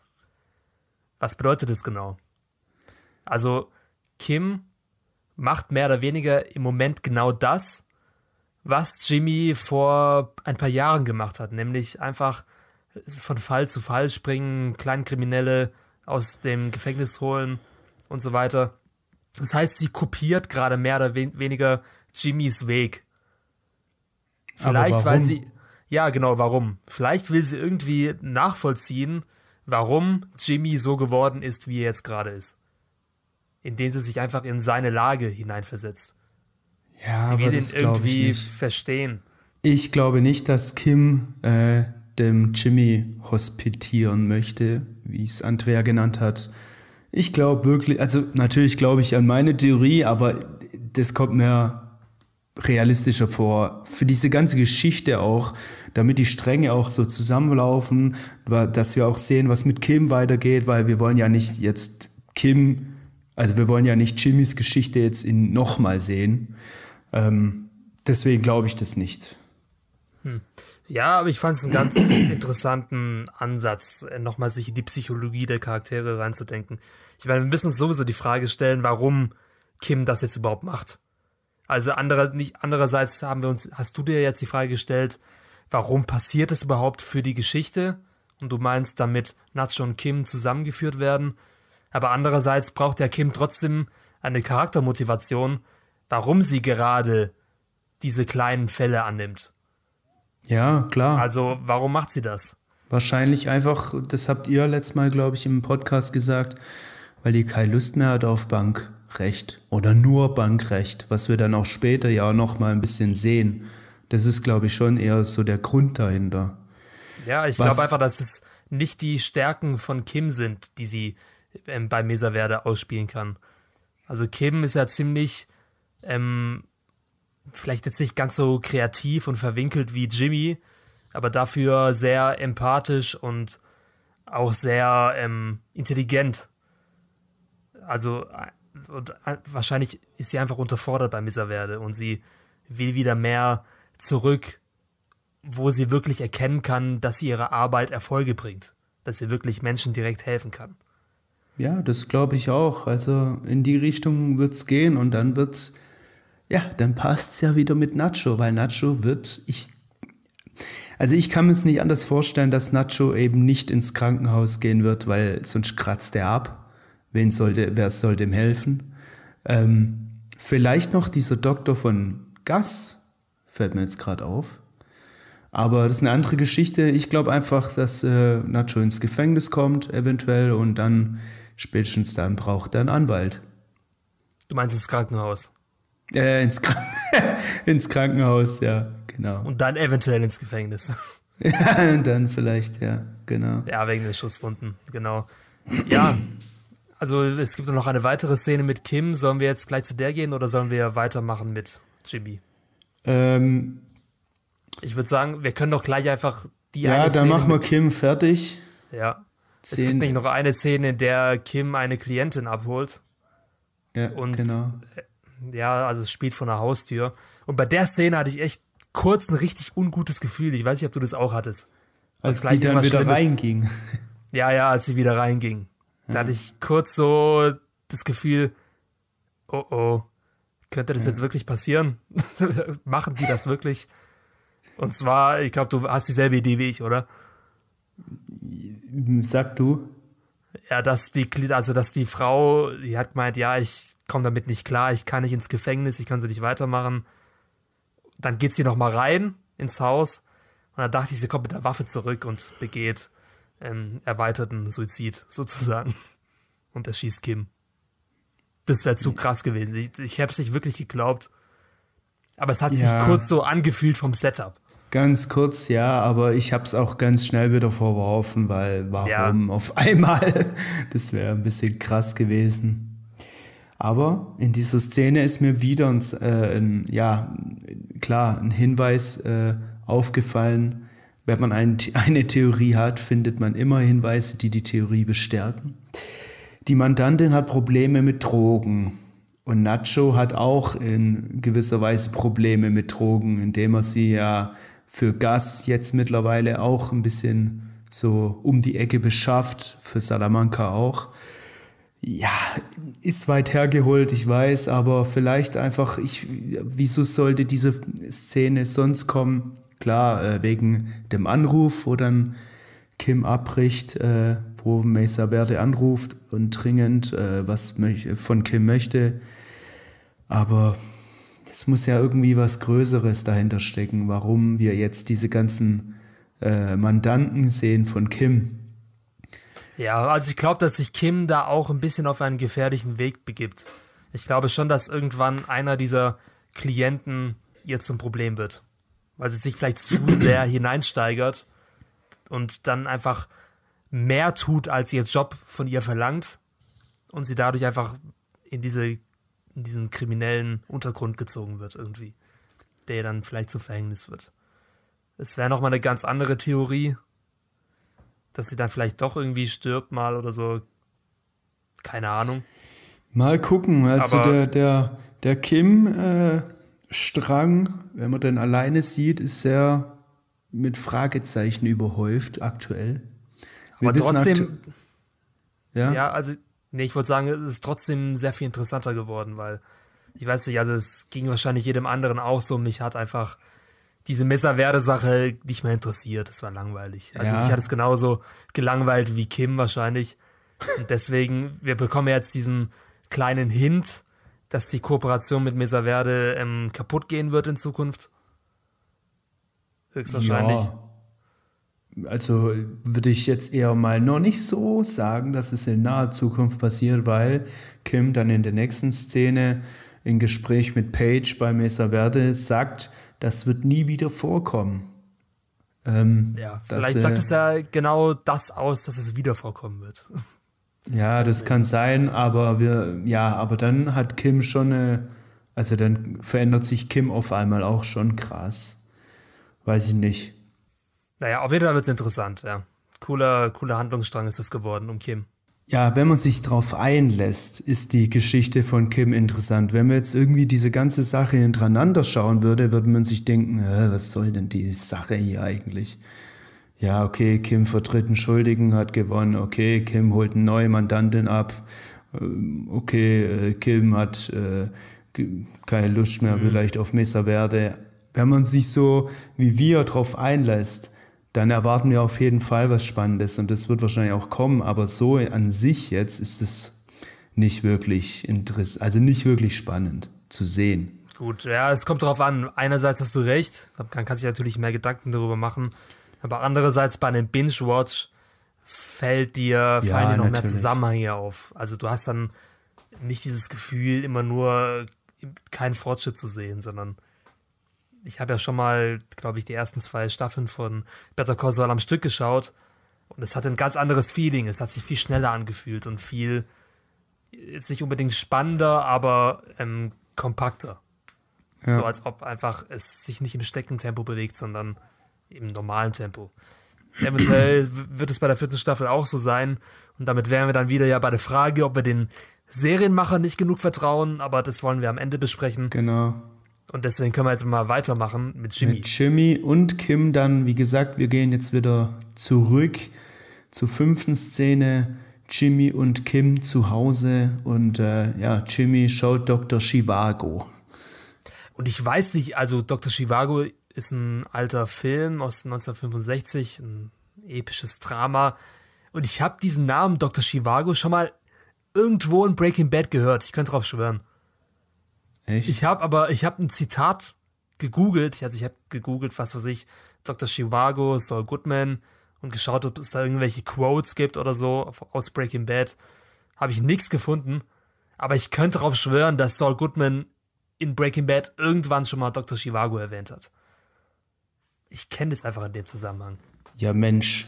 Was bedeutet das genau? Also, Kim macht mehr oder weniger im Moment genau das, was Jimmy vor ein paar Jahren gemacht hat, nämlich einfach von Fall zu Fall springen, Kleinkriminelle aus dem Gefängnis holen und so weiter. Das heißt, sie kopiert gerade mehr oder weniger Jimmys Weg. Vielleicht, weil sie. Ja, genau, warum? Vielleicht will sie irgendwie nachvollziehen, warum Jimmy so geworden ist, wie er jetzt gerade ist. Indem sie sich einfach in seine Lage hineinversetzt. Ja, sie will aber ihn irgendwie ich verstehen. Ich glaube nicht, dass Kim äh, dem Jimmy hospitieren möchte, wie es Andrea genannt hat. Ich glaube wirklich, also natürlich glaube ich an meine Theorie, aber das kommt mir realistischer vor. Für diese ganze Geschichte auch, damit die Stränge auch so zusammenlaufen, dass wir auch sehen, was mit Kim weitergeht, weil wir wollen ja nicht jetzt Kim, also wir wollen ja nicht Jimmys Geschichte jetzt in nochmal sehen. Ähm, deswegen glaube ich das nicht. Hm. Ja, aber ich fand es einen ganz interessanten Ansatz, äh, nochmal sich in die Psychologie der Charaktere reinzudenken. Ich meine, wir müssen uns sowieso die Frage stellen, warum Kim das jetzt überhaupt macht. Also anderer, nicht, andererseits haben wir uns, hast du dir jetzt die Frage gestellt, warum passiert es überhaupt für die Geschichte? Und du meinst damit Nacho und Kim zusammengeführt werden. Aber andererseits braucht ja Kim trotzdem eine Charaktermotivation, warum sie gerade diese kleinen Fälle annimmt. Ja, klar. Also warum macht sie das? Wahrscheinlich einfach, das habt ihr letztes Mal, glaube ich, im Podcast gesagt, weil die keine Lust mehr hat auf Bankrecht oder nur Bankrecht, was wir dann auch später ja noch mal ein bisschen sehen. Das ist, glaube ich, schon eher so der Grund dahinter. Ja, ich glaube einfach, dass es nicht die Stärken von Kim sind, die sie ähm, bei Mesa Verde ausspielen kann. Also Kim ist ja ziemlich ähm, vielleicht jetzt nicht ganz so kreativ und verwinkelt wie Jimmy, aber dafür sehr empathisch und auch sehr ähm, intelligent. Also äh, und äh, wahrscheinlich ist sie einfach unterfordert bei Miserverde und sie will wieder mehr zurück, wo sie wirklich erkennen kann, dass sie ihre Arbeit Erfolge bringt, dass sie wirklich Menschen direkt helfen kann. Ja, das glaube ich auch. Also in die Richtung wird es gehen und dann wird es ja, dann passt es ja wieder mit Nacho, weil Nacho wird, ich, also ich kann mir es nicht anders vorstellen, dass Nacho eben nicht ins Krankenhaus gehen wird, weil sonst kratzt er ab. Wen sollte, wer soll dem helfen? Ähm, vielleicht noch dieser Doktor von Gas, fällt mir jetzt gerade auf. Aber das ist eine andere Geschichte. Ich glaube einfach, dass äh, Nacho ins Gefängnis kommt, eventuell, und dann spätestens dann braucht er einen Anwalt. Du meinst das Krankenhaus? Äh, ins, Krank ins Krankenhaus, ja, genau. Und dann eventuell ins Gefängnis. ja, und dann vielleicht, ja, genau. Ja, wegen den Schusswunden, genau. Ja, also es gibt noch eine weitere Szene mit Kim. Sollen wir jetzt gleich zu der gehen oder sollen wir weitermachen mit Jimmy? Ähm, ich würde sagen, wir können doch gleich einfach die ja, eine Szene. Ja, dann machen wir Kim fertig. Ja. Szene. Es gibt nämlich noch eine Szene, in der Kim eine Klientin abholt. Ja, und genau ja, also es spielt von der Haustür. Und bei der Szene hatte ich echt kurz ein richtig ungutes Gefühl. Ich weiß nicht, ob du das auch hattest. Als, als die dann wieder Schlimmes. reinging. Ja, ja, als sie wieder reinging. Ja. Da hatte ich kurz so das Gefühl, oh oh, könnte das ja. jetzt wirklich passieren? Machen die das wirklich? Und zwar, ich glaube, du hast dieselbe Idee wie ich, oder? Sag du. Ja, dass die, also dass die Frau, die hat meint, ja, ich komme damit nicht klar, ich kann nicht ins Gefängnis, ich kann sie nicht weitermachen. Dann geht sie nochmal rein ins Haus und dann dachte ich, sie kommt mit der Waffe zurück und begeht ähm, erweiterten Suizid sozusagen. Und erschießt Kim. Das wäre zu hm. krass gewesen. Ich, ich habe es nicht wirklich geglaubt. Aber es hat ja. sich kurz so angefühlt vom Setup. Ganz kurz, ja, aber ich habe es auch ganz schnell wieder verworfen, weil warum ja. auf einmal? Das wäre ein bisschen krass gewesen. Aber in dieser Szene ist mir wieder ein, äh, ein ja, klar, ein Hinweis äh, aufgefallen. Wenn man ein, eine Theorie hat, findet man immer Hinweise, die die Theorie bestärken. Die Mandantin hat Probleme mit Drogen. Und Nacho hat auch in gewisser Weise Probleme mit Drogen, indem er sie ja für Gas jetzt mittlerweile auch ein bisschen so um die Ecke beschafft, für Salamanca auch ja, ist weit hergeholt, ich weiß, aber vielleicht einfach, ich, wieso sollte diese Szene sonst kommen? Klar, äh, wegen dem Anruf, wo dann Kim abbricht, äh, wo Mesa Verde anruft und dringend äh, was von Kim möchte. Aber es muss ja irgendwie was Größeres dahinter stecken, warum wir jetzt diese ganzen Mandanten sehen von Kim. Ja, also ich glaube, dass sich Kim da auch ein bisschen auf einen gefährlichen Weg begibt. Ich glaube schon, dass irgendwann einer dieser Klienten ihr zum Problem wird. Weil sie sich vielleicht zu sehr hineinsteigert und dann einfach mehr tut, als ihr Job von ihr verlangt und sie dadurch einfach in, diese, in diesen kriminellen Untergrund gezogen wird irgendwie, der dann vielleicht zum Verhängnis wird. Es wäre nochmal eine ganz andere Theorie, dass sie dann vielleicht doch irgendwie stirbt mal oder so. Keine Ahnung. Mal gucken. Also der, der, der Kim-Strang, äh, wenn man den alleine sieht, ist sehr mit Fragezeichen überhäuft aktuell. Wir Aber trotzdem. Aktu ja? ja, also, nee, ich würde sagen, es ist trotzdem sehr viel interessanter geworden, weil ich weiß nicht, also es ging wahrscheinlich jedem anderen auch so. Mich hat einfach diese Messerwerde-Sache nicht mehr interessiert. Das war langweilig. Also ja. mich hat es genauso gelangweilt wie Kim wahrscheinlich. Und deswegen, wir bekommen jetzt diesen kleinen Hint, dass die Kooperation mit Messerwerde ähm, kaputt gehen wird in Zukunft. Höchstwahrscheinlich. Ja. Also würde ich jetzt eher mal noch nicht so sagen, dass es in naher Zukunft passiert, weil Kim dann in der nächsten Szene im Gespräch mit Paige bei Mesa Verde sagt, das wird nie wieder vorkommen. Ähm, ja, vielleicht dass, sagt äh, es ja genau das aus, dass es wieder vorkommen wird. Ja, das kann sein, aber wir, ja, aber dann hat Kim schon eine, also dann verändert sich Kim auf einmal auch schon krass. Weiß ich nicht. Naja, auf jeden Fall wird es interessant, ja. Cooler, cooler Handlungsstrang ist es geworden um Kim. Ja, wenn man sich darauf einlässt, ist die Geschichte von Kim interessant. Wenn man jetzt irgendwie diese ganze Sache hintereinander schauen würde, würde man sich denken, äh, was soll denn die Sache hier eigentlich? Ja, okay, Kim vertritt einen Schuldigen, hat gewonnen. Okay, Kim holt eine neue Mandantin ab. Ähm, okay, äh, Kim hat äh, keine Lust mehr mhm. vielleicht auf Messerwerte. Wenn man sich so wie wir drauf einlässt, dann erwarten wir auf jeden Fall was Spannendes und das wird wahrscheinlich auch kommen, aber so an sich jetzt ist es nicht wirklich interessant, also nicht wirklich spannend zu sehen. Gut, ja, es kommt darauf an. Einerseits hast du recht, man kann sich natürlich mehr Gedanken darüber machen, aber andererseits bei einem Binge-Watch fällt dir, fallen ja, dir noch natürlich. mehr Zusammenhänge auf. Also du hast dann nicht dieses Gefühl, immer nur keinen Fortschritt zu sehen, sondern ich habe ja schon mal, glaube ich, die ersten zwei Staffeln von Better Call Saul am Stück geschaut und es hatte ein ganz anderes Feeling. Es hat sich viel schneller angefühlt und viel, jetzt nicht unbedingt spannender, aber ähm, kompakter. Ja. So als ob einfach es sich nicht im Steckentempo bewegt, sondern im normalen Tempo. Eventuell wird es bei der vierten Staffel auch so sein. Und damit wären wir dann wieder ja bei der Frage, ob wir den Serienmacher nicht genug vertrauen, aber das wollen wir am Ende besprechen. Genau. Und deswegen können wir jetzt mal weitermachen mit Jimmy. Mit Jimmy und Kim dann, wie gesagt, wir gehen jetzt wieder zurück zur fünften Szene. Jimmy und Kim zu Hause und äh, ja, Jimmy schaut Dr. Chivago. Und ich weiß nicht, also Dr. Chivago ist ein alter Film aus 1965, ein episches Drama. Und ich habe diesen Namen Dr. Chivago schon mal irgendwo in Breaking Bad gehört. Ich könnte drauf schwören. Echt? Ich habe aber, ich habe ein Zitat gegoogelt, also ich habe gegoogelt, was weiß ich, Dr. Chivago, Saul Goodman und geschaut, ob es da irgendwelche Quotes gibt oder so aus Breaking Bad. Habe ich nichts gefunden, aber ich könnte darauf schwören, dass Saul Goodman in Breaking Bad irgendwann schon mal Dr. Chivago erwähnt hat. Ich kenne das einfach in dem Zusammenhang. Ja, Mensch.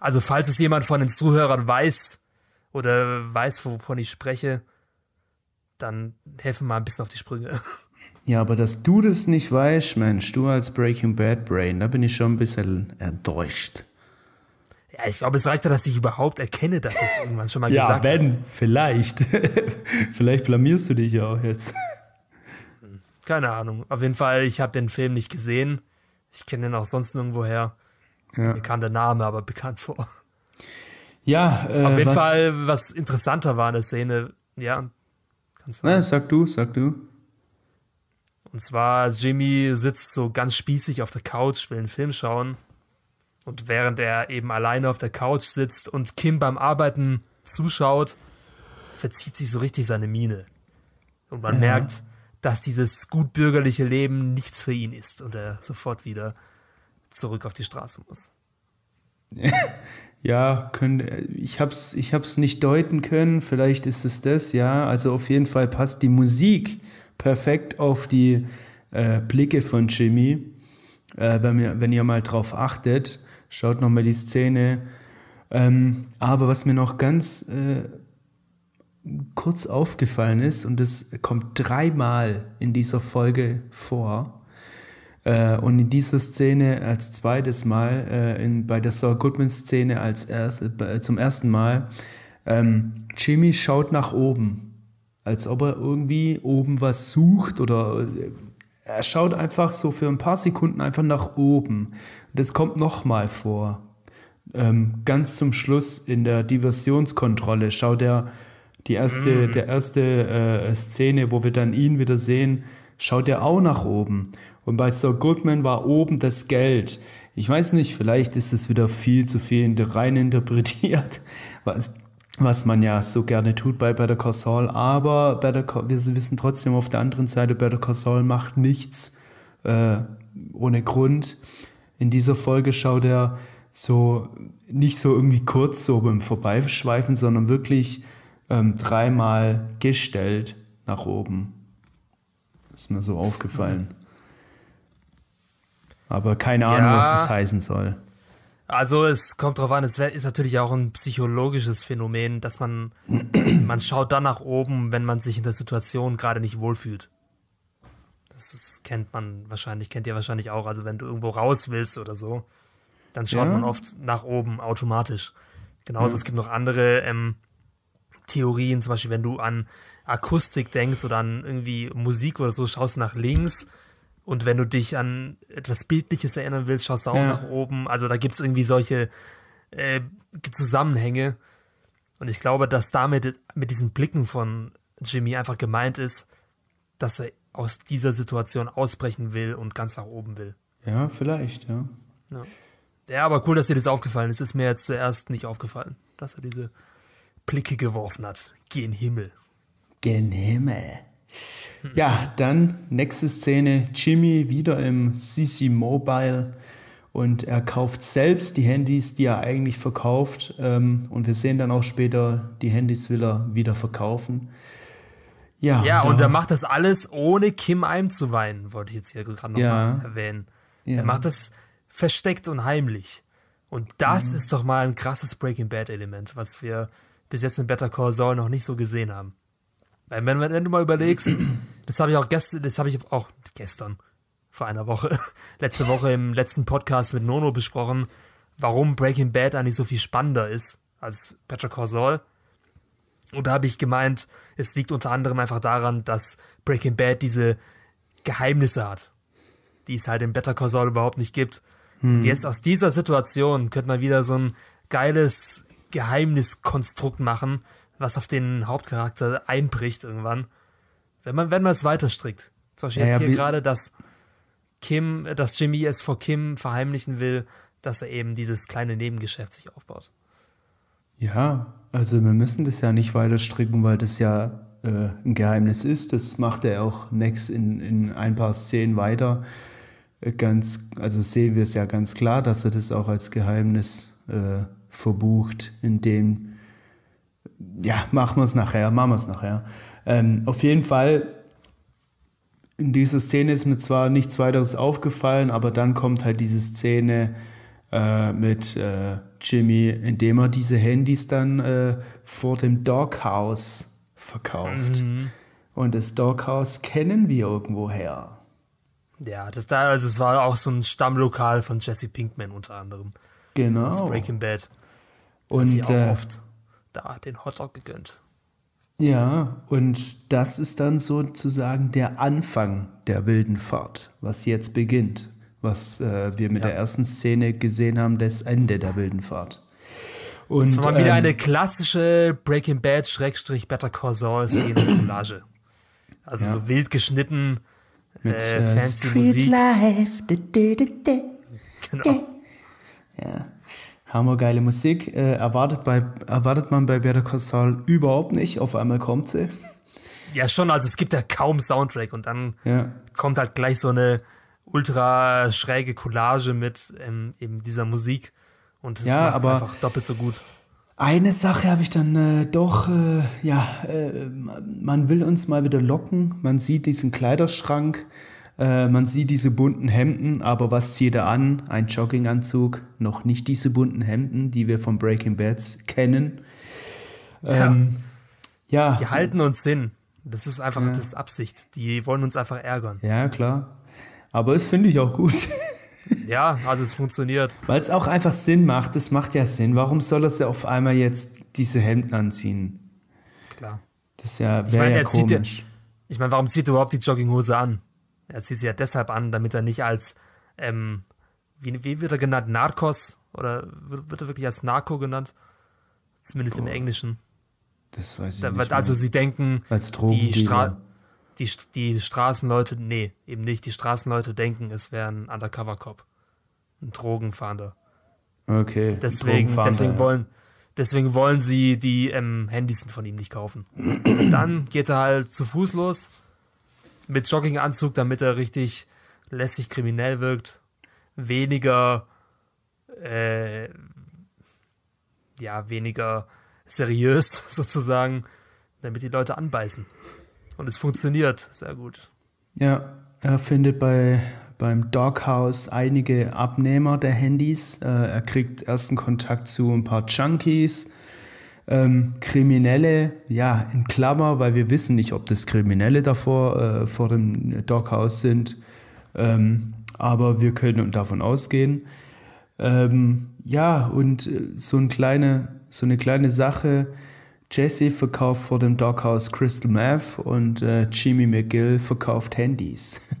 Also, falls es jemand von den Zuhörern weiß oder weiß, wovon ich spreche, dann helfen wir mal ein bisschen auf die Sprünge. Ja, aber dass du das nicht weißt, Mensch, du als Breaking Bad Brain, da bin ich schon ein bisschen enttäuscht. Ja, ich glaube, es reicht ja, dass ich überhaupt erkenne, dass es irgendwann schon mal ja, gesagt wenn, hat. vielleicht. vielleicht blamierst du dich ja auch jetzt. Keine Ahnung. Auf jeden Fall, ich habe den Film nicht gesehen. Ich kenne den auch sonst nirgendwo her. Ja. Mir kam der Name aber bekannt vor. Ja, äh, Auf jeden was Fall, was interessanter war in der Szene, ja, und sag du, sag du. Und zwar, Jimmy sitzt so ganz spießig auf der Couch, will einen Film schauen. Und während er eben alleine auf der Couch sitzt und Kim beim Arbeiten zuschaut, verzieht sich so richtig seine Miene. Und man ja. merkt, dass dieses gutbürgerliche Leben nichts für ihn ist und er sofort wieder zurück auf die Straße muss. ja, können, ich habe es ich hab's nicht deuten können, vielleicht ist es das, ja. Also auf jeden Fall passt die Musik perfekt auf die äh, Blicke von Jimmy. Äh, wenn, ihr, wenn ihr mal drauf achtet, schaut nochmal die Szene. Ähm, aber was mir noch ganz äh, kurz aufgefallen ist, und das kommt dreimal in dieser Folge vor, äh, und in dieser Szene als zweites Mal, äh, in, bei der Saul Goodman-Szene als erst, äh, zum ersten Mal, ähm, Jimmy schaut nach oben, als ob er irgendwie oben was sucht oder er schaut einfach so für ein paar Sekunden einfach nach oben. Das kommt nochmal vor. Ähm, ganz zum Schluss in der Diversionskontrolle schaut er die erste, mhm. der erste äh, Szene, wo wir dann ihn wieder sehen, schaut er auch nach oben. Und bei Sir Goodman war oben das Geld. Ich weiß nicht, vielleicht ist es wieder viel zu viel rein interpretiert, was, was man ja so gerne tut bei Better Call Saul. Aber Better Call, wir wissen trotzdem auf der anderen Seite, Better Call Saul macht nichts äh, ohne Grund. In dieser Folge schaut er so nicht so irgendwie kurz so beim Vorbeischweifen, sondern wirklich ähm, dreimal gestellt nach oben. Ist mir so aufgefallen. Aber keine ja. Ahnung, was das heißen soll. Also es kommt drauf an, es ist natürlich auch ein psychologisches Phänomen, dass man, man schaut dann nach oben, wenn man sich in der Situation gerade nicht wohlfühlt. Das ist, kennt man wahrscheinlich, kennt ihr wahrscheinlich auch. Also wenn du irgendwo raus willst oder so, dann schaut ja. man oft nach oben automatisch. Genauso, ja. es gibt noch andere ähm, Theorien, zum Beispiel wenn du an Akustik denkst oder an irgendwie Musik oder so, schaust nach links. Und wenn du dich an etwas Bildliches erinnern willst, schaust du auch ja. nach oben. Also da gibt es irgendwie solche äh, Zusammenhänge. Und ich glaube, dass damit mit diesen Blicken von Jimmy einfach gemeint ist, dass er aus dieser Situation ausbrechen will und ganz nach oben will. Ja, vielleicht, ja. Ja, ja aber cool, dass dir das aufgefallen ist. Ist mir jetzt zuerst nicht aufgefallen, dass er diese Blicke geworfen hat. Gen Himmel. Gen Himmel. Ja, dann nächste Szene: Jimmy wieder im CC Mobile und er kauft selbst die Handys, die er eigentlich verkauft. Ähm, und wir sehen dann auch später, die Handys will er wieder verkaufen. Ja, ja und er macht das alles ohne Kim einzuweinen, wollte ich jetzt hier gerade nochmal ja, erwähnen. Ja. Er macht das versteckt und heimlich. Und das mhm. ist doch mal ein krasses Breaking Bad-Element, was wir bis jetzt in Better Call Saul noch nicht so gesehen haben. Wenn, wenn, wenn du mal überlegst, das habe ich auch gestern, das habe ich auch gestern, vor einer Woche, letzte Woche im letzten Podcast mit Nono besprochen, warum Breaking Bad eigentlich so viel spannender ist als Better Call Saul. Und da habe ich gemeint, es liegt unter anderem einfach daran, dass Breaking Bad diese Geheimnisse hat, die es halt im Better Call Saul überhaupt nicht gibt. Hm. Und jetzt aus dieser Situation könnte man wieder so ein geiles Geheimniskonstrukt machen, was auf den Hauptcharakter einbricht irgendwann. Wenn man, wenn man es weiter strickt. Zum Beispiel jetzt ja, hier gerade, dass Kim, dass Jimmy es vor Kim verheimlichen will, dass er eben dieses kleine Nebengeschäft sich aufbaut. Ja, also wir müssen das ja nicht weiter stricken, weil das ja äh, ein Geheimnis ist. Das macht er auch next in, in ein paar Szenen weiter. Äh, ganz, also sehen wir es ja ganz klar, dass er das auch als Geheimnis äh, verbucht, indem ja, machen wir es nachher, machen wir es nachher. Ähm, auf jeden Fall, in dieser Szene ist mir zwar nichts weiteres aufgefallen, aber dann kommt halt diese Szene äh, mit äh, Jimmy, indem er diese Handys dann äh, vor dem Doghouse verkauft. Mhm. Und das Doghouse kennen wir irgendwoher. Ja, das da, also es war auch so ein Stammlokal von Jesse Pinkman unter anderem. Genau. Das Breaking Bad. Und äh, oft da den Hotdog gegönnt. Ja, und das ist dann sozusagen der Anfang der wilden Fahrt, was jetzt beginnt, was äh, wir mit ja. der ersten Szene gesehen haben, das Ende der wilden Fahrt. Und, das war mal ähm, wieder eine klassische Breaking Bad Schrägstrich Better Call Saul Szene Collage. Also ja. so wild geschnitten, äh, mit äh, fancy Street Musik. Life. genau. Ja hammergeile Musik. Äh, erwartet, bei, erwartet man bei Better Call überhaupt nicht. Auf einmal kommt sie. Ja, schon. Also es gibt ja kaum Soundtrack und dann ja. kommt halt gleich so eine ultra schräge Collage mit ähm, eben dieser Musik. Und das ja, macht einfach doppelt so gut. Eine Sache habe ich dann äh, doch, äh, ja, äh, man will uns mal wieder locken. Man sieht diesen Kleiderschrank äh, man sieht diese bunten Hemden, aber was zieht er an? Ein Jogginganzug, noch nicht diese bunten Hemden, die wir von Breaking Bad kennen. Ähm, ja. ja. Die halten uns hin. Das ist einfach ja. das ist Absicht. Die wollen uns einfach ärgern. Ja, klar. Aber es finde ich auch gut. Ja, also es funktioniert. Weil es auch einfach Sinn macht. Es macht ja Sinn. Warum soll er ja auf einmal jetzt diese Hemden anziehen? Klar. Das ist ja, ich meine, ja komisch. Ja, ich meine, warum zieht er überhaupt die Jogginghose an? Er zieht sie ja deshalb an, damit er nicht als, ähm, wie, wie wird er genannt? Narcos? Oder wird, wird er wirklich als Narco genannt? Zumindest oh. im Englischen. Das weiß ich da, nicht. Also mehr. sie denken, als die, Stra die, die Straßenleute, nee, eben nicht. Die Straßenleute denken, es wäre ein Undercover-Cop. Ein Drogenfahnder. Okay. Deswegen, deswegen wollen, deswegen wollen sie die ähm, Handys von ihm nicht kaufen. Und dann geht er halt zu Fuß los mit Jogginganzug, damit er richtig lässig kriminell wirkt, weniger, äh, ja, weniger seriös sozusagen, damit die Leute anbeißen. Und es funktioniert sehr gut. Ja, er findet bei, beim Doghouse einige Abnehmer der Handys. Äh, er kriegt ersten Kontakt zu ein paar Junkies ähm, Kriminelle, ja, in Klammer, weil wir wissen nicht, ob das Kriminelle davor äh, vor dem Doghouse sind, ähm, aber wir können davon ausgehen. Ähm, ja, und äh, so, ein kleine, so eine kleine Sache, Jesse verkauft vor dem Doghouse Crystal Meth und äh, Jimmy McGill verkauft Handys.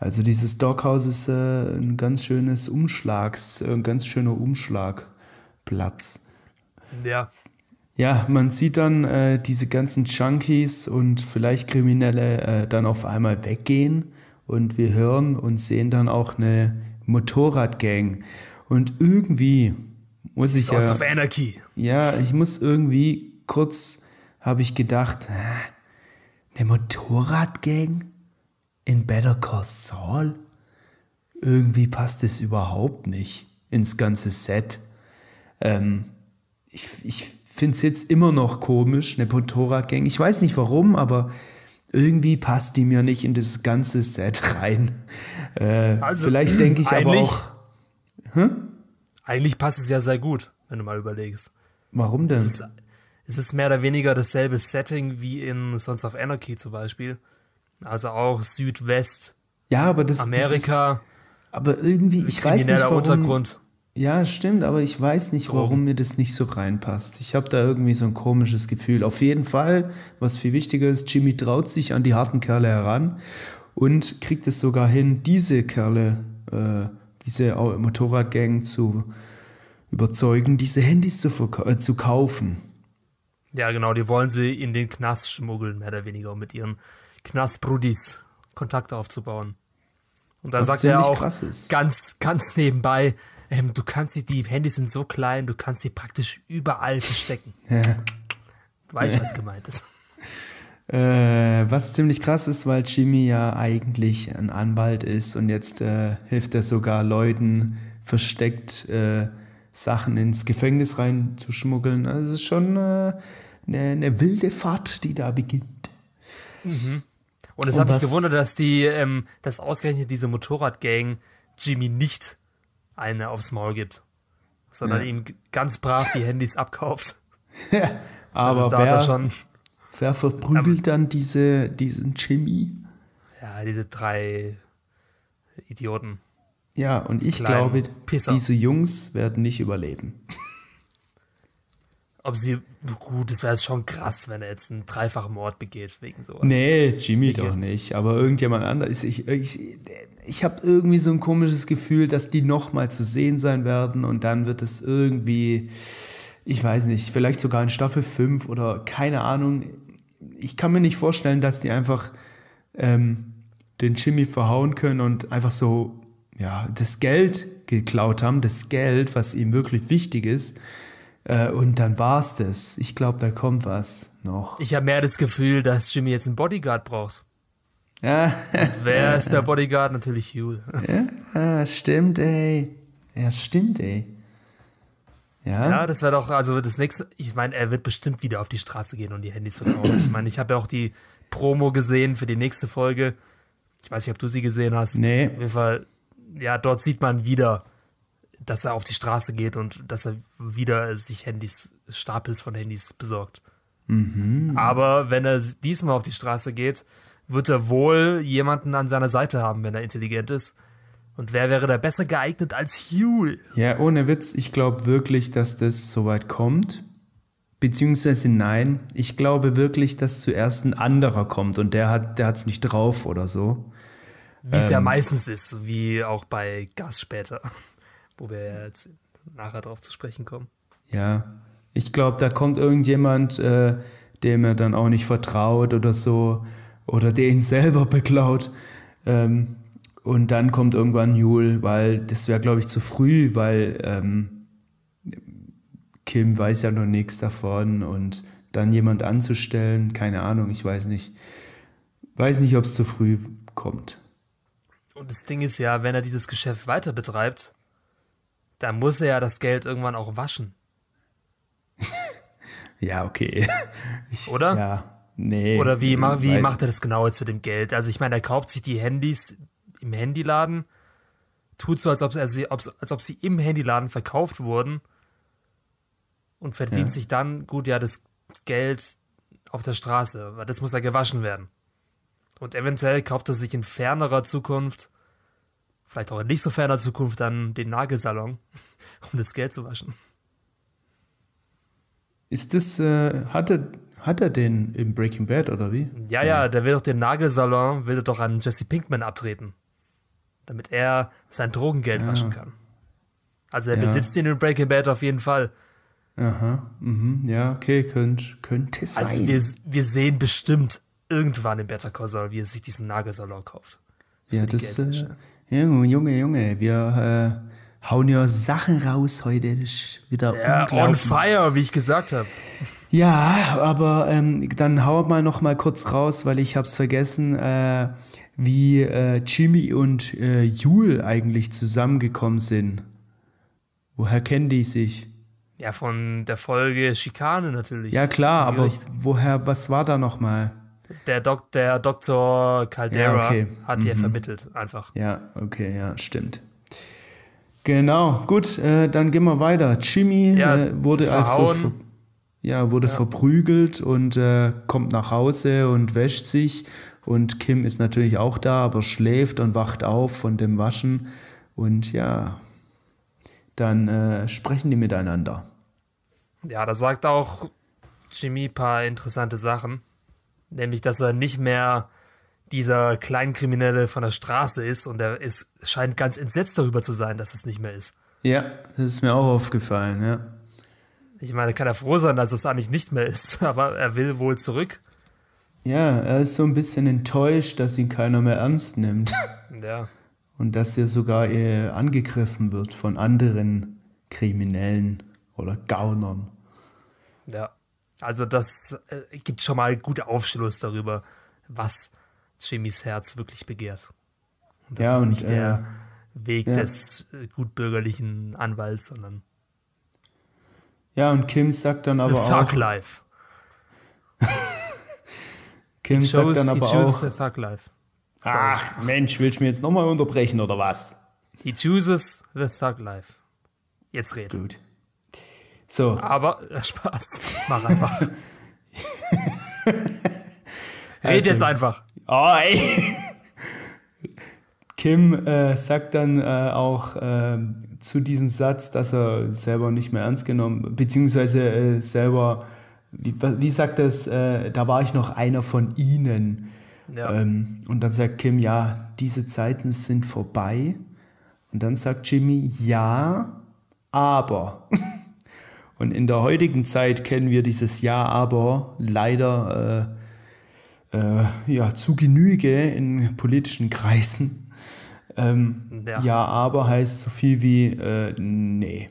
Also dieses Doghouse ist äh, ein ganz schönes Umschlags, äh, ein ganz schöner Umschlagplatz. Ja, ja, man sieht dann äh, diese ganzen Junkies und vielleicht Kriminelle äh, dann auf einmal weggehen und wir hören und sehen dann auch eine Motorradgang. Und irgendwie muss ich Source ja... Of Anarchy. Ja, ich muss irgendwie kurz, habe ich gedacht, äh, eine Motorradgang in Better Call Saul? Irgendwie passt es überhaupt nicht ins ganze Set. Ähm, ich, ich finde es jetzt immer noch komisch, eine Pontora-Gang. Ich weiß nicht warum, aber irgendwie passt die mir nicht in das ganze Set rein. Äh, also, vielleicht denke ich aber auch. Hä? Eigentlich passt es ja sehr gut, wenn du mal überlegst. Warum denn? Es ist, es ist mehr oder weniger dasselbe Setting wie in Sons of Anarchy zum Beispiel. Also auch Südwest. Ja, aber das Amerika. Das ist, aber irgendwie, ich weiß nicht warum. Untergrund. Ja, stimmt, aber ich weiß nicht, warum mir das nicht so reinpasst. Ich habe da irgendwie so ein komisches Gefühl. Auf jeden Fall, was viel wichtiger ist, Jimmy traut sich an die harten Kerle heran und kriegt es sogar hin, diese Kerle, äh, diese Motorradgang zu überzeugen, diese Handys zu, äh, zu kaufen. Ja, genau, die wollen sie in den Knast schmuggeln, mehr oder weniger, um mit ihren Knastbrudis Kontakt aufzubauen. Und da sagt er auch ganz, ganz nebenbei, ähm, du kannst sie, die Handys sind so klein, du kannst sie praktisch überall verstecken. Ja. Du weißt, ja. was gemeint ist. Äh, was ziemlich krass ist, weil Jimmy ja eigentlich ein Anwalt ist und jetzt äh, hilft er sogar Leuten versteckt äh, Sachen ins Gefängnis reinzuschmuggeln. Also es ist schon äh, eine, eine, wilde Fahrt, die da beginnt. Mhm. Und es hat mich gewundert, dass die, ähm, dass ausgerechnet diese Motorradgang Jimmy nicht eine aufs Maul gibt. sondern hat ja. dann ganz brav die Handys abkauft. Ja, aber also wer, schon, wer verprügelt ähm, dann diese, diesen Jimmy? Ja, diese drei Idioten. Ja, und ich glaube, Pisser. diese Jungs werden nicht überleben. Ob sie, gut, es wäre schon krass, wenn er jetzt einen dreifachen Mord begeht wegen sowas. Nee, Jimmy ich doch nicht, aber irgendjemand anders. Ich, ich, ich habe irgendwie so ein komisches Gefühl, dass die nochmal zu sehen sein werden und dann wird es irgendwie, ich weiß nicht, vielleicht sogar in Staffel 5 oder keine Ahnung. Ich kann mir nicht vorstellen, dass die einfach ähm, den Jimmy verhauen können und einfach so, ja, das Geld geklaut haben, das Geld, was ihm wirklich wichtig ist äh, und dann war es das. Ich glaube, da kommt was noch. Ich habe mehr das Gefühl, dass Jimmy jetzt einen Bodyguard braucht. Ja. Und wer ist der Bodyguard? Natürlich Hugh. Ja, ah, stimmt, ey. Ja, stimmt, ey. Ja. ja, das wäre doch, also das nächste, ich meine, er wird bestimmt wieder auf die Straße gehen und die Handys verkaufen. Ich meine, ich habe ja auch die Promo gesehen für die nächste Folge. Ich weiß nicht, ob du sie gesehen hast. Nee. Auf jeden Fall, ja, dort sieht man wieder, dass er auf die Straße geht und dass er wieder sich Handys, Stapels von Handys besorgt. Mhm. Aber wenn er diesmal auf die Straße geht, wird er wohl jemanden an seiner Seite haben, wenn er intelligent ist. Und wer wäre da besser geeignet als Huel? Ja, ohne Witz, ich glaube wirklich, dass das so weit kommt. Beziehungsweise nein, ich glaube wirklich, dass zuerst ein anderer kommt und der hat der nicht drauf oder so. Wie es ähm, ja meistens ist, wie auch bei Gas später wo wir jetzt nachher drauf zu sprechen kommen. Ja, ich glaube, da kommt irgendjemand, äh, dem er dann auch nicht vertraut oder so, oder der ihn selber beklaut. Ähm, und dann kommt irgendwann Jule, weil das wäre, glaube ich, zu früh, weil ähm, Kim weiß ja noch nichts davon und dann jemand anzustellen, keine Ahnung, ich weiß nicht. Weiß nicht, ob es zu früh kommt. Und das Ding ist ja, wenn er dieses Geschäft weiter betreibt, da muss er ja das Geld irgendwann auch waschen. ja, okay. Ich, Oder? Ja. Nee. Oder wie, wie macht er das genau jetzt mit dem Geld? Also ich meine, er kauft sich die Handys im Handyladen, tut so, als ob, sie, als ob sie im Handyladen verkauft wurden und verdient ja. sich dann, gut, ja, das Geld auf der Straße, weil das muss ja gewaschen werden. Und eventuell kauft er sich in fernerer Zukunft vielleicht auch in nicht so ferner Zukunft dann den Nagelsalon, um das Geld zu waschen. Ist das, äh, hat, er, hat er den im Breaking Bad oder wie? Ja, ja, der will doch den Nagelsalon, will doch an Jesse Pinkman abtreten, damit er sein Drogengeld ja. Ah. waschen kann. Also er ja. besitzt den in Breaking Bad auf jeden Fall. Aha, mhm. ja, okay, könnt, könnte also sein. Also wir, wir sehen bestimmt irgendwann im Better Call Saul, wie er sich diesen Nagelsalon kauft. Ja, das, äh, Junge, Junge, Junge, wir äh, hauen ja Sachen raus heute. Das ist wieder ja, on fire, wie ich gesagt habe. Ja, aber ähm, dann hau mal noch mal kurz raus, weil ich es vergessen, äh, wie äh, Jimmy und äh, Jule eigentlich zusammengekommen sind. Woher kennen die sich? Ja, von der Folge Schikane natürlich. Ja, klar, aber woher, was war da noch mal? Der, Dok der Dr. Caldera ja, okay. hat mhm. ja vermittelt, einfach. Ja, okay, ja, stimmt. Genau, gut, äh, dann gehen wir weiter. Jimmy ja, äh, wurde also ver ja, wurde ja. verprügelt und äh, kommt nach Hause und wäscht sich. Und Kim ist natürlich auch da, aber schläft und wacht auf von dem Waschen. Und ja, dann äh, sprechen die miteinander. Ja, da sagt auch Jimmy ein paar interessante Sachen. Nämlich, dass er nicht mehr dieser Kleinkriminelle von der Straße ist und er ist, scheint ganz entsetzt darüber zu sein, dass es nicht mehr ist. Ja, das ist mir auch aufgefallen, ja. Ich meine, kann er froh sein, dass es eigentlich nicht mehr ist, aber er will wohl zurück. Ja, er ist so ein bisschen enttäuscht, dass ihn keiner mehr ernst nimmt. Ja. Und dass er sogar äh, angegriffen wird von anderen Kriminellen oder Gaunern. Ja. Also das äh, gibt schon mal gute Aufschluss darüber, was Jimmys Herz wirklich begehrt. Und das ja, ist und, nicht der äh, Weg ja. des äh, gutbürgerlichen Anwalts, sondern. Ja, und Kim sagt dann aber the auch. Life. Kim it sagt dann aber auch. The fuck life. Ach, Mensch, willst du mir jetzt nochmal unterbrechen oder was? He chooses the Thug Life. Jetzt red. Gut. So. Aber äh, Spaß. Mach einfach. Red also, jetzt einfach. Oh, ey. Kim äh, sagt dann äh, auch äh, zu diesem Satz, dass er selber nicht mehr ernst genommen, beziehungsweise äh, selber, wie, wie sagt es, äh, da war ich noch einer von ihnen. Ja. Ähm, und dann sagt Kim, ja, diese Zeiten sind vorbei. Und dann sagt Jimmy, ja, aber. Und in der heutigen Zeit kennen wir dieses Ja, aber leider äh, äh, ja, zu Genüge in politischen Kreisen. Ähm, ja. ja. aber heißt so viel wie äh, nee.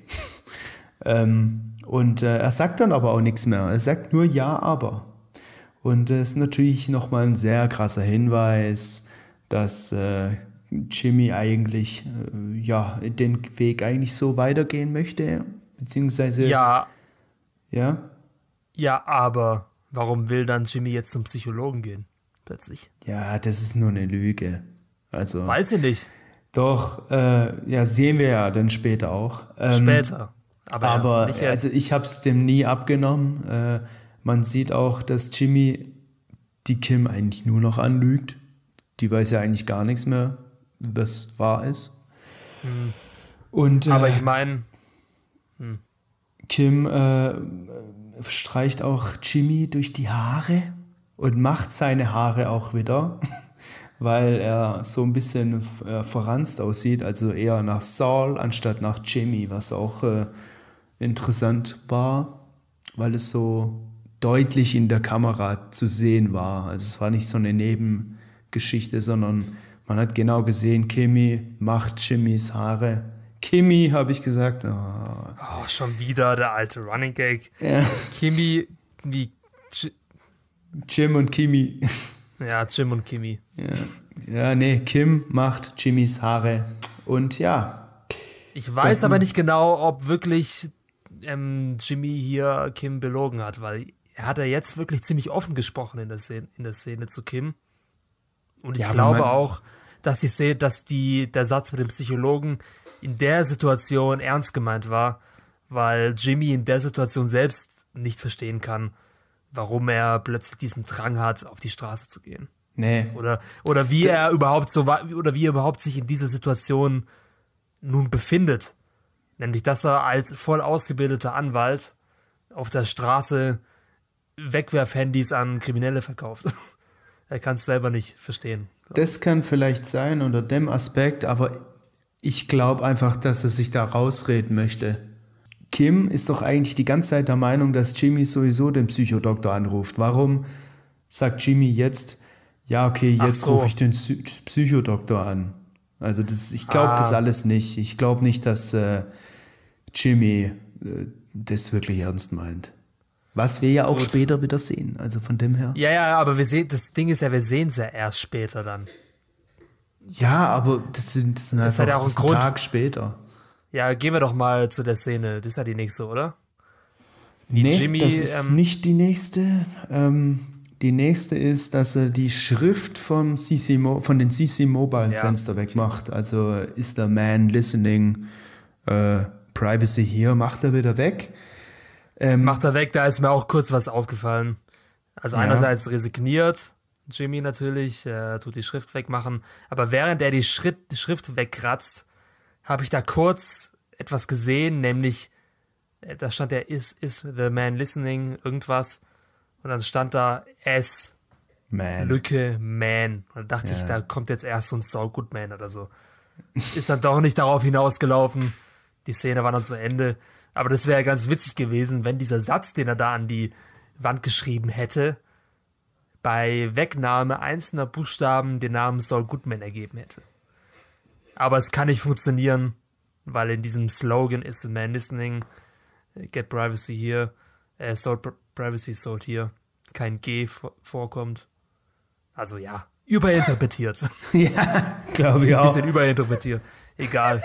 ähm, und äh, er sagt dann aber auch nichts mehr. Er sagt nur Ja, aber. Und das ist natürlich nochmal ein sehr krasser Hinweis, dass äh, Jimmy eigentlich äh, ja, den Weg eigentlich so weitergehen möchte Beziehungsweise. Ja. Ja? Ja, aber warum will dann Jimmy jetzt zum Psychologen gehen? Plötzlich. Ja, das ist nur eine Lüge. Also. Weiß ich nicht. Doch, äh, ja, sehen wir ja dann später auch. Ähm, später. Aber, aber nicht, also ich habe es dem nie abgenommen. Äh, man sieht auch, dass Jimmy die Kim eigentlich nur noch anlügt. Die weiß ja eigentlich gar nichts mehr, was wahr ist. Mhm. Und, äh, aber ich meine, Kim äh, streicht auch Jimmy durch die Haare und macht seine Haare auch wieder, weil er so ein bisschen äh, verranzt aussieht, also eher nach Saul anstatt nach Jimmy, was auch äh, interessant war, weil es so deutlich in der Kamera zu sehen war. Also es war nicht so eine Nebengeschichte, sondern man hat genau gesehen, Kimmy macht Jimmys Haare Kimi habe ich gesagt. Oh. oh. schon wieder der alte Running Gag. Ja. Kimi wie G Jim und Kimi. Ja, Jim und Kimi. Ja. ja, nee, Kim macht Jimmys Haare. Und ja. Ich weiß aber nicht genau, ob wirklich ähm, Jimmy hier Kim belogen hat, weil er hat ja jetzt wirklich ziemlich offen gesprochen in der Szene, in der Szene zu Kim. Und ich ja, glaube auch, dass ich sehe, dass die, der Satz mit dem Psychologen in der Situation ernst gemeint war, weil Jimmy in der Situation selbst nicht verstehen kann, warum er plötzlich diesen Drang hat, auf die Straße zu gehen. Nee. Oder, oder wie er überhaupt so oder wie er überhaupt sich in dieser Situation nun befindet. Nämlich, dass er als voll ausgebildeter Anwalt auf der Straße Wegwerfhandys an Kriminelle verkauft. er kann es selber nicht verstehen. Das kann vielleicht sein unter dem Aspekt, aber ich glaube einfach, dass er sich da rausreden möchte. Kim ist doch eigentlich die ganze Zeit der Meinung, dass Jimmy sowieso den Psychodoktor anruft. Warum sagt Jimmy jetzt, ja, okay, jetzt so. rufe ich den Psychodoktor an? Also das, ich glaube ah. das alles nicht. Ich glaube nicht, dass äh, Jimmy äh, das wirklich ernst meint. Was wir ja auch Gut. später wieder sehen. Also von dem her. Ja, ja, aber wir sehen, das Ding ist ja, wir sehen es ja erst später dann. Ja, aber das sind, das sind das halt auch ein Grund. Tag später. Ja, gehen wir doch mal zu der Szene. Das ist ja die nächste, oder? Die nee, Jimmy, das ist ähm, nicht die nächste. Ähm, die nächste ist, dass er die Schrift von, CC Mo von den CC Mobile ja. wegmacht. Also ist der Man Listening äh, Privacy hier, macht er wieder weg. Ähm, macht er weg, da ist mir auch kurz was aufgefallen. Also ja. einerseits resigniert, Jimmy natürlich, äh, tut die Schrift wegmachen. Aber während er die, Schritt, die Schrift wegkratzt, habe ich da kurz etwas gesehen, nämlich äh, da stand der Is, is the man listening, irgendwas. Und dann stand da S. Man. Lücke, Man. Und da dachte ja. ich, da kommt jetzt erst so ein Saugood Man oder so. Ist dann doch nicht darauf hinausgelaufen. Die Szene war dann zu Ende. Aber das wäre ganz witzig gewesen, wenn dieser Satz, den er da an die Wand geschrieben hätte, bei Wegnahme einzelner Buchstaben den Namen Saul Goodman ergeben hätte. Aber es kann nicht funktionieren, weil in diesem Slogan ist man listening, get privacy here, äh, sold privacy sold here, kein G vorkommt. Also ja, überinterpretiert. ja, glaube ich auch. Ein bisschen überinterpretiert. Egal.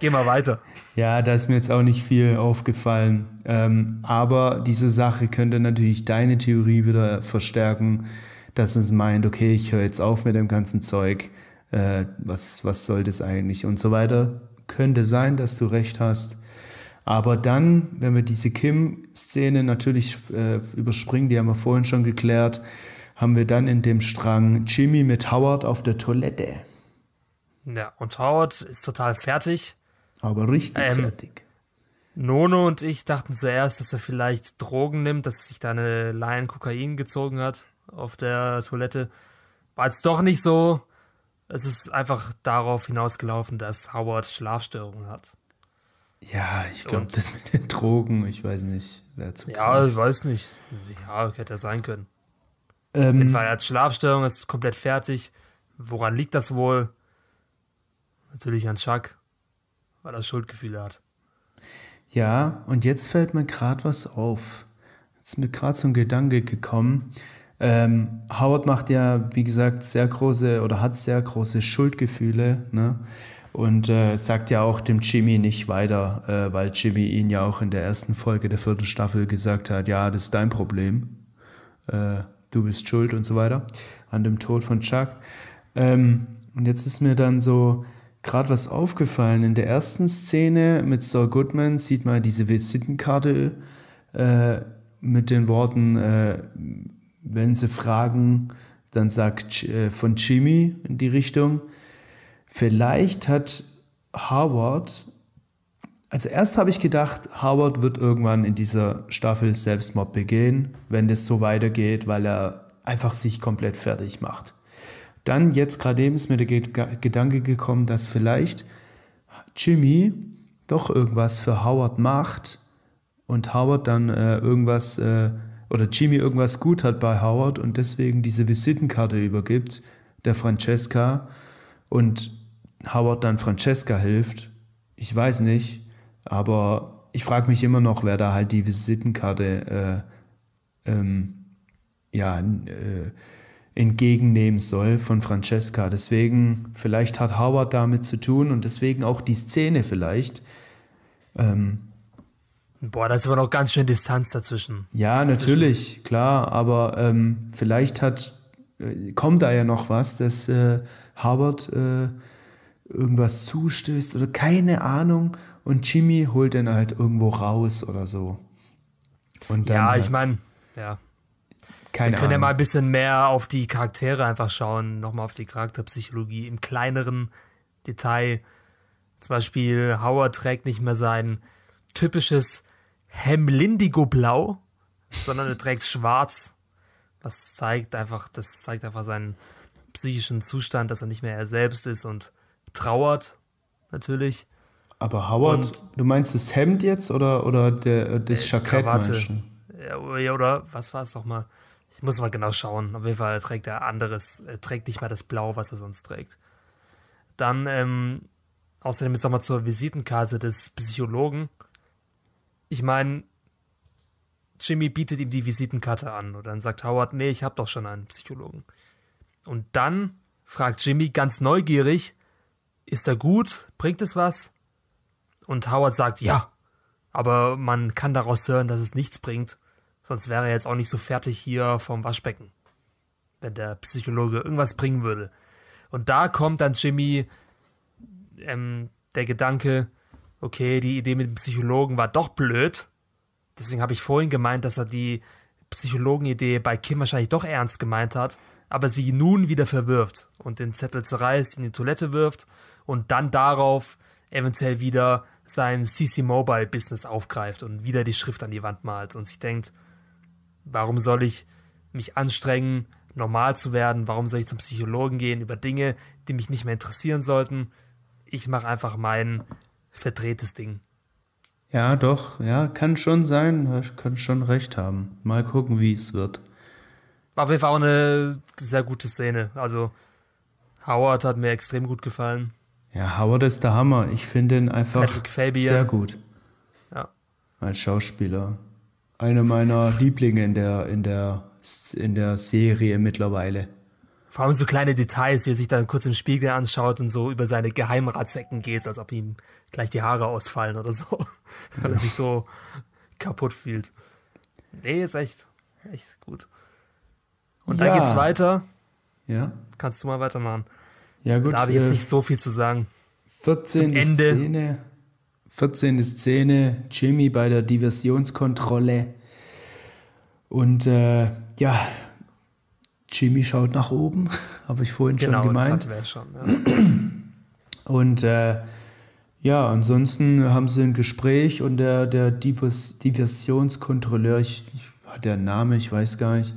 Geh mal weiter. Ja, da ist mir jetzt auch nicht viel aufgefallen. Ähm, aber diese Sache könnte natürlich deine Theorie wieder verstärken, dass es meint, okay, ich höre jetzt auf mit dem ganzen Zeug. Äh, was, was soll das eigentlich und so weiter. Könnte sein, dass du recht hast. Aber dann, wenn wir diese Kim-Szene natürlich äh, überspringen, die haben wir vorhin schon geklärt, haben wir dann in dem Strang Jimmy mit Howard auf der Toilette. Ja, und Howard ist total fertig. Aber richtig ähm, fertig. Nono und ich dachten zuerst, dass er vielleicht Drogen nimmt, dass sich da eine Laien Kokain gezogen hat auf der Toilette. War jetzt doch nicht so. Es ist einfach darauf hinausgelaufen, dass Howard Schlafstörungen hat. Ja, ich glaube, das mit den Drogen, ich weiß nicht, wäre zu krass. Ja, ich weiß nicht. Ja, hätte er sein können. Ähm, auf jeden Fall, er hat Schlafstörungen, ist komplett fertig. Woran liegt das wohl? Natürlich an Chuck weil er Schuldgefühle hat. Ja, und jetzt fällt mir gerade was auf. Jetzt ist mir gerade so ein Gedanke gekommen. Ähm, Howard macht ja, wie gesagt, sehr große oder hat sehr große Schuldgefühle. Ne? Und äh, sagt ja auch dem Jimmy nicht weiter, äh, weil Jimmy ihn ja auch in der ersten Folge der vierten Staffel gesagt hat, ja, das ist dein Problem. Äh, du bist schuld und so weiter an dem Tod von Chuck. Ähm, und jetzt ist mir dann so gerade was aufgefallen. In der ersten Szene mit Saul Goodman sieht man diese Visitenkarte äh, mit den Worten, äh, wenn sie fragen, dann sagt äh, von Jimmy in die Richtung. Vielleicht hat Howard, also erst habe ich gedacht, Howard wird irgendwann in dieser Staffel Selbstmord begehen, wenn das so weitergeht, weil er einfach sich komplett fertig macht. Dann jetzt gerade eben ist mir der Gedanke gekommen, dass vielleicht Jimmy doch irgendwas für Howard macht und Howard dann äh, irgendwas äh, oder Jimmy irgendwas gut hat bei Howard und deswegen diese Visitenkarte übergibt der Francesca und Howard dann Francesca hilft. Ich weiß nicht, aber ich frage mich immer noch, wer da halt die Visitenkarte äh, ähm, ja äh, entgegennehmen soll von Francesca. Deswegen, vielleicht hat Howard damit zu tun und deswegen auch die Szene vielleicht. Ähm, Boah, da ist aber noch ganz schön Distanz dazwischen. Ja, natürlich, dazwischen. klar, aber ähm, vielleicht hat, äh, kommt da ja noch was, dass äh, Howard äh, irgendwas zustößt oder keine Ahnung und Jimmy holt dann halt irgendwo raus oder so. Und dann, ja, ich meine, ja. Keine Wir können ja mal ein bisschen mehr auf die Charaktere einfach schauen, nochmal auf die Charakterpsychologie im kleineren Detail. Zum Beispiel Howard trägt nicht mehr sein typisches Hemlindigo-Blau, sondern er trägt schwarz. Das zeigt einfach, das zeigt einfach seinen psychischen Zustand, dass er nicht mehr er selbst ist und trauert, natürlich. Aber Howard, und, du meinst das Hemd jetzt oder, oder der, das äh, Jackett? Ja, oder was war es nochmal? Ich muss mal genau schauen. Auf jeden Fall trägt er anderes, er äh, trägt nicht mal das Blau, was er sonst trägt. Dann, ähm, außerdem jetzt nochmal zur Visitenkarte des Psychologen. Ich meine, Jimmy bietet ihm die Visitenkarte an und dann sagt Howard, nee, ich hab doch schon einen Psychologen. Und dann fragt Jimmy ganz neugierig, ist er gut? Bringt es was? Und Howard sagt, ja, aber man kann daraus hören, dass es nichts bringt. Sonst wäre er jetzt auch nicht so fertig hier vom Waschbecken, wenn der Psychologe irgendwas bringen würde. Und da kommt dann Jimmy ähm, der Gedanke, okay, die Idee mit dem Psychologen war doch blöd. Deswegen habe ich vorhin gemeint, dass er die Psychologenidee bei Kim wahrscheinlich doch ernst gemeint hat, aber sie nun wieder verwirft und den Zettel zerreißt, in die Toilette wirft und dann darauf eventuell wieder sein CC Mobile Business aufgreift und wieder die Schrift an die Wand malt und sich denkt, Warum soll ich mich anstrengen, normal zu werden? Warum soll ich zum Psychologen gehen über Dinge, die mich nicht mehr interessieren sollten? Ich mache einfach mein verdrehtes Ding. Ja, doch, ja, kann schon sein, ich kann schon recht haben. Mal gucken, wie es wird. War auf jeden Fall auch eine sehr gute Szene. Also, Howard hat mir extrem gut gefallen. Ja, Howard ist der Hammer. Ich finde ihn einfach sehr gut. Ja. Als Schauspieler. Eine meiner Lieblinge in der, in der, in der Serie mittlerweile. Vor allem so kleine Details, wie er sich dann kurz im Spiegel anschaut und so über seine Geheimratsecken geht, als ob ihm gleich die Haare ausfallen oder so. Weil er sich so kaputt fühlt. Nee, ist echt, echt gut. Und ja. dann geht's weiter. Ja. Kannst du mal weitermachen. Ja, gut. Da habe ich jetzt äh, nicht so viel zu sagen. 14. Ende. Szene. 14. Szene, Jimmy bei der Diversionskontrolle. Und äh, ja, Jimmy schaut nach oben, habe ich vorhin genau, schon gemeint. Das schon, ja. Und äh, ja, ansonsten haben sie ein Gespräch und der, der Divers Diversionskontrolleur, ich, ich, der Name, ich weiß gar nicht,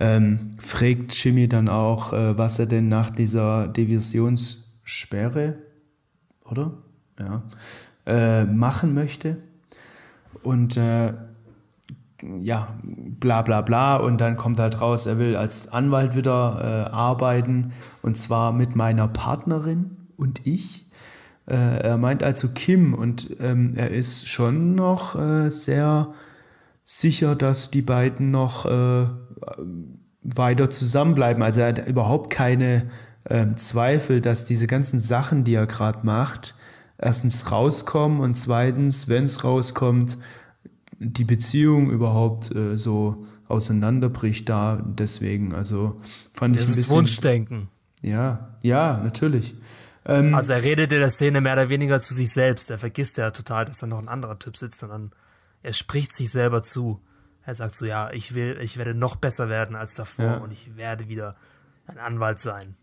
ähm, fragt Jimmy dann auch, äh, was er denn nach dieser Diversionssperre, oder? Ja, äh, machen möchte. Und äh, ja, bla bla bla. Und dann kommt halt raus, er will als Anwalt wieder äh, arbeiten. Und zwar mit meiner Partnerin und ich. Äh, er meint also Kim und ähm, er ist schon noch äh, sehr sicher, dass die beiden noch äh, weiter zusammenbleiben. Also er hat überhaupt keine ähm, Zweifel, dass diese ganzen Sachen, die er gerade macht, erstens rauskommen und zweitens, wenn es rauskommt, die Beziehung überhaupt äh, so auseinanderbricht da. Deswegen, also fand das ich ein bisschen. Wunschdenken. Ja, ja, natürlich. Ähm, also er redet in der Szene mehr oder weniger zu sich selbst. Er vergisst ja total, dass da noch ein anderer Typ sitzt, sondern er spricht sich selber zu. Er sagt so, ja, ich will, ich werde noch besser werden als davor ja. und ich werde wieder ein Anwalt sein.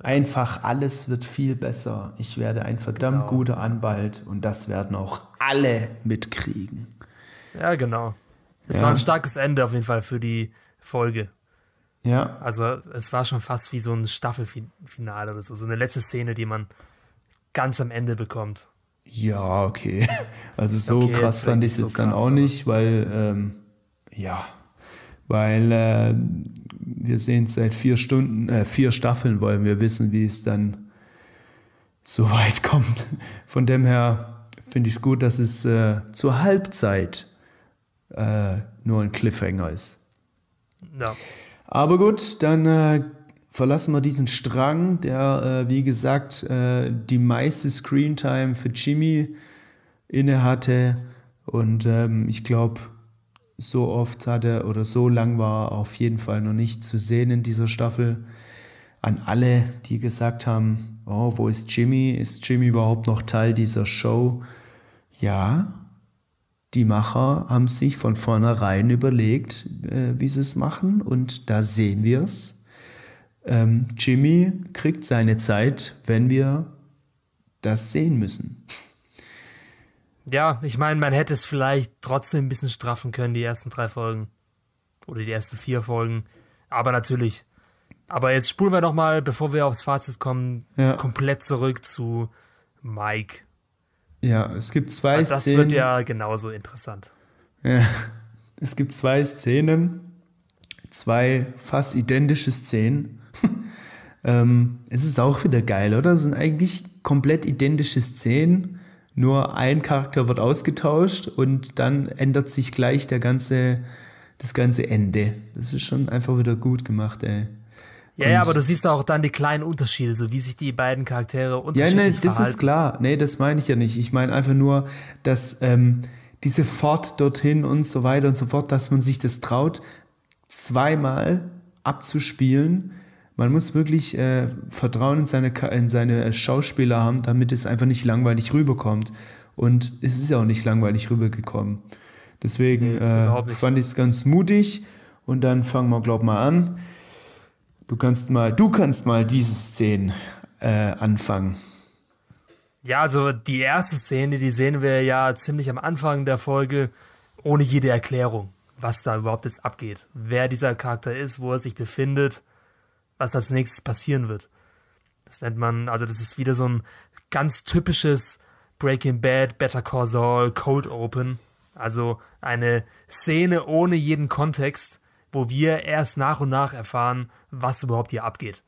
Äh, Einfach alles wird viel besser. Ich werde ein verdammt genau. guter Anwalt und das werden auch alle mitkriegen. Ja, genau. Es ja. war ein starkes Ende auf jeden Fall für die Folge. Ja. Also es war schon fast wie so ein Staffelfinale oder so, so eine letzte Szene, die man ganz am Ende bekommt. Ja, okay. Also so okay, krass fand ich es so jetzt dann auch nicht, weil ähm, ja, weil äh, wir sehen seit vier Stunden, äh, vier Staffeln wollen wir wissen, wie es dann so weit kommt. Von dem her finde ich es gut, dass es äh, zur Halbzeit äh, nur ein Cliffhanger ist. Ja. Aber gut, dann äh, verlassen wir diesen Strang, der, äh, wie gesagt, die meiste Screentime für Jimmy innehatte. Und ähm, ich glaube, so oft hatte oder so lang war, auf jeden Fall noch nicht zu sehen in dieser Staffel. An alle, die gesagt haben, oh, wo ist Jimmy? Ist Jimmy überhaupt noch Teil dieser Show? Ja, die Macher haben sich von vornherein überlegt, äh, wie sie es machen und da sehen wir es. Ähm, Jimmy kriegt seine Zeit, wenn wir das sehen müssen. Ja, ich meine, man hätte es vielleicht trotzdem ein bisschen straffen können, die ersten drei Folgen. Oder die ersten vier Folgen. Aber natürlich. Aber jetzt spulen wir nochmal, bevor wir aufs Fazit kommen, ja. komplett zurück zu Mike. Ja, es gibt zwei das Szenen. Das wird ja genauso interessant. Ja. Es gibt zwei Szenen, zwei fast identische Szenen. ähm, es ist auch wieder geil, oder? Es sind eigentlich komplett identische Szenen nur ein Charakter wird ausgetauscht und dann ändert sich gleich der ganze, das ganze Ende. Das ist schon einfach wieder gut gemacht, ey. Ja, ja, aber du siehst auch dann die kleinen Unterschiede, so wie sich die beiden Charaktere unterschiedlich Ja, nee, das verhalten. ist klar. Nee, das meine ich ja nicht. Ich meine einfach nur, dass ähm, diese Fahrt dorthin und so weiter und so fort, dass man sich das traut, zweimal abzuspielen, man muss wirklich äh, Vertrauen in seine, in seine Schauspieler haben, damit es einfach nicht langweilig rüberkommt. Und es ist ja auch nicht langweilig rübergekommen. Deswegen äh, fand ich es ganz mutig. Und dann fangen wir, glaub mal, an. Du kannst mal, du kannst mal diese Szenen äh, anfangen. Ja, also die erste Szene, die sehen wir ja ziemlich am Anfang der Folge, ohne jede Erklärung, was da überhaupt jetzt abgeht. Wer dieser Charakter ist, wo er sich befindet was als nächstes passieren wird. Das nennt man, also das ist wieder so ein ganz typisches Breaking Bad, Better Call Saul, Cold Open. Also eine Szene ohne jeden Kontext, wo wir erst nach und nach erfahren, was überhaupt hier abgeht.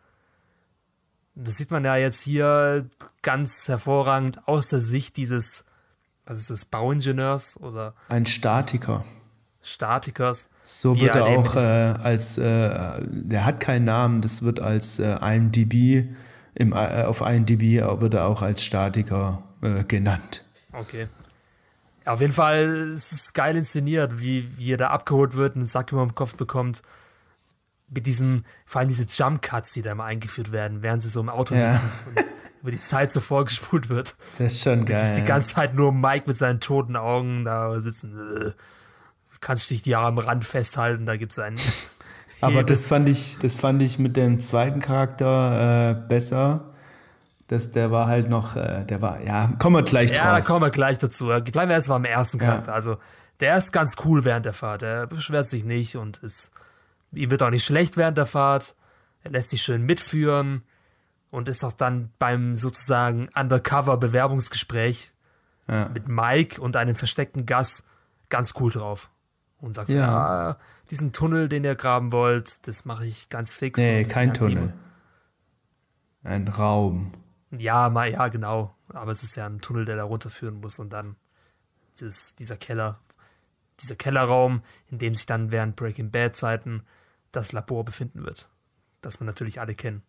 Das sieht man ja jetzt hier ganz hervorragend aus der Sicht dieses, was ist das, Bauingenieurs oder? Ein Statiker. Dieses, Statikers. So wird er auch äh, als, äh, der hat keinen Namen, das wird als äh, IMDb, im, äh, auf IMDb wird er auch als Statiker äh, genannt. Okay. auf jeden Fall ist es geil inszeniert, wie, wie er da abgeholt wird einen Sack über den Kopf bekommt. Mit diesen, vor allem diese Jump Cuts, die da immer eingeführt werden, während sie so im Auto ja. sitzen und über die Zeit so vorgespult wird. Das ist schon geil. Das ist die ganze Zeit nur Mike mit seinen toten Augen da sitzen kannst dich ja am Rand festhalten, da gibt es einen. Aber das fand ich, das fand ich mit dem zweiten Charakter äh, besser. Das, der war halt noch, äh, der war, ja, kommen wir gleich drauf. Ja, kommen wir gleich dazu. Bleiben wir erstmal am ersten Charakter. Ja. Also, der ist ganz cool während der Fahrt. Er beschwert sich nicht und ist, ihm wird auch nicht schlecht während der Fahrt. Er lässt sich schön mitführen und ist auch dann beim sozusagen Undercover-Bewerbungsgespräch ja. mit Mike und einem versteckten Gast ganz cool drauf und sagst, ja, ah, diesen Tunnel, den ihr graben wollt, das mache ich ganz fix. Nee, kein Tunnel. Ein Raum. Ja, mal, ja, genau. Aber es ist ja ein Tunnel, der da runterführen muss und dann das, dieser Keller, dieser Kellerraum, in dem sich dann während Breaking Bad Zeiten das Labor befinden wird. Das wir natürlich alle kennen.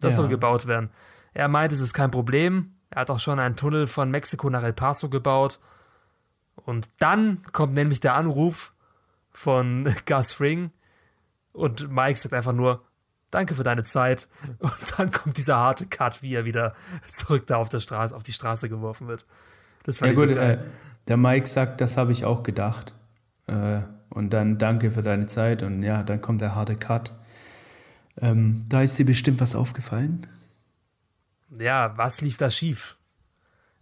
Das ja. soll gebaut werden. Er meint, es ist kein Problem. Er hat auch schon einen Tunnel von Mexiko nach El Paso gebaut und dann kommt nämlich der Anruf von Gus Fring und Mike sagt einfach nur, danke für deine Zeit. Und dann kommt dieser harte Cut, wie er wieder zurück da auf, der Straße, auf die Straße geworfen wird. Das war ja, gut, so äh, der Mike sagt, das habe ich auch gedacht. Äh, und dann danke für deine Zeit und ja, dann kommt der harte Cut. Ähm, da ist dir bestimmt was aufgefallen. Ja, was lief da schief?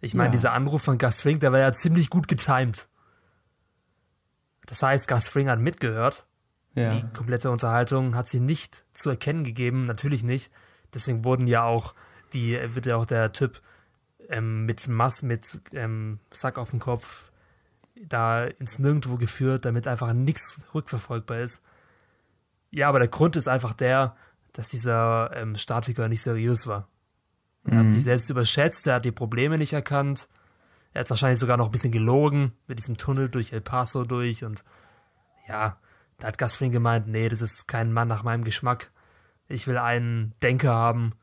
Ich meine, ja. dieser Anruf von Gus Fring, der war ja ziemlich gut getimed. Das heißt, Gus Fring hat mitgehört. Ja. Die komplette Unterhaltung hat sie nicht zu erkennen gegeben, natürlich nicht. Deswegen wurden ja auch die, wird ja auch der Typ ähm, mit Mass, mit ähm, Sack auf dem Kopf da ins Nirgendwo geführt, damit einfach nichts rückverfolgbar ist. Ja, aber der Grund ist einfach der, dass dieser ähm, Statiker nicht seriös war. Er hat mhm. sich selbst überschätzt, er hat die Probleme nicht erkannt. Er hat wahrscheinlich sogar noch ein bisschen gelogen mit diesem Tunnel durch El Paso durch und ja, da hat Gus gemeint, nee, das ist kein Mann nach meinem Geschmack. Ich will einen Denker haben,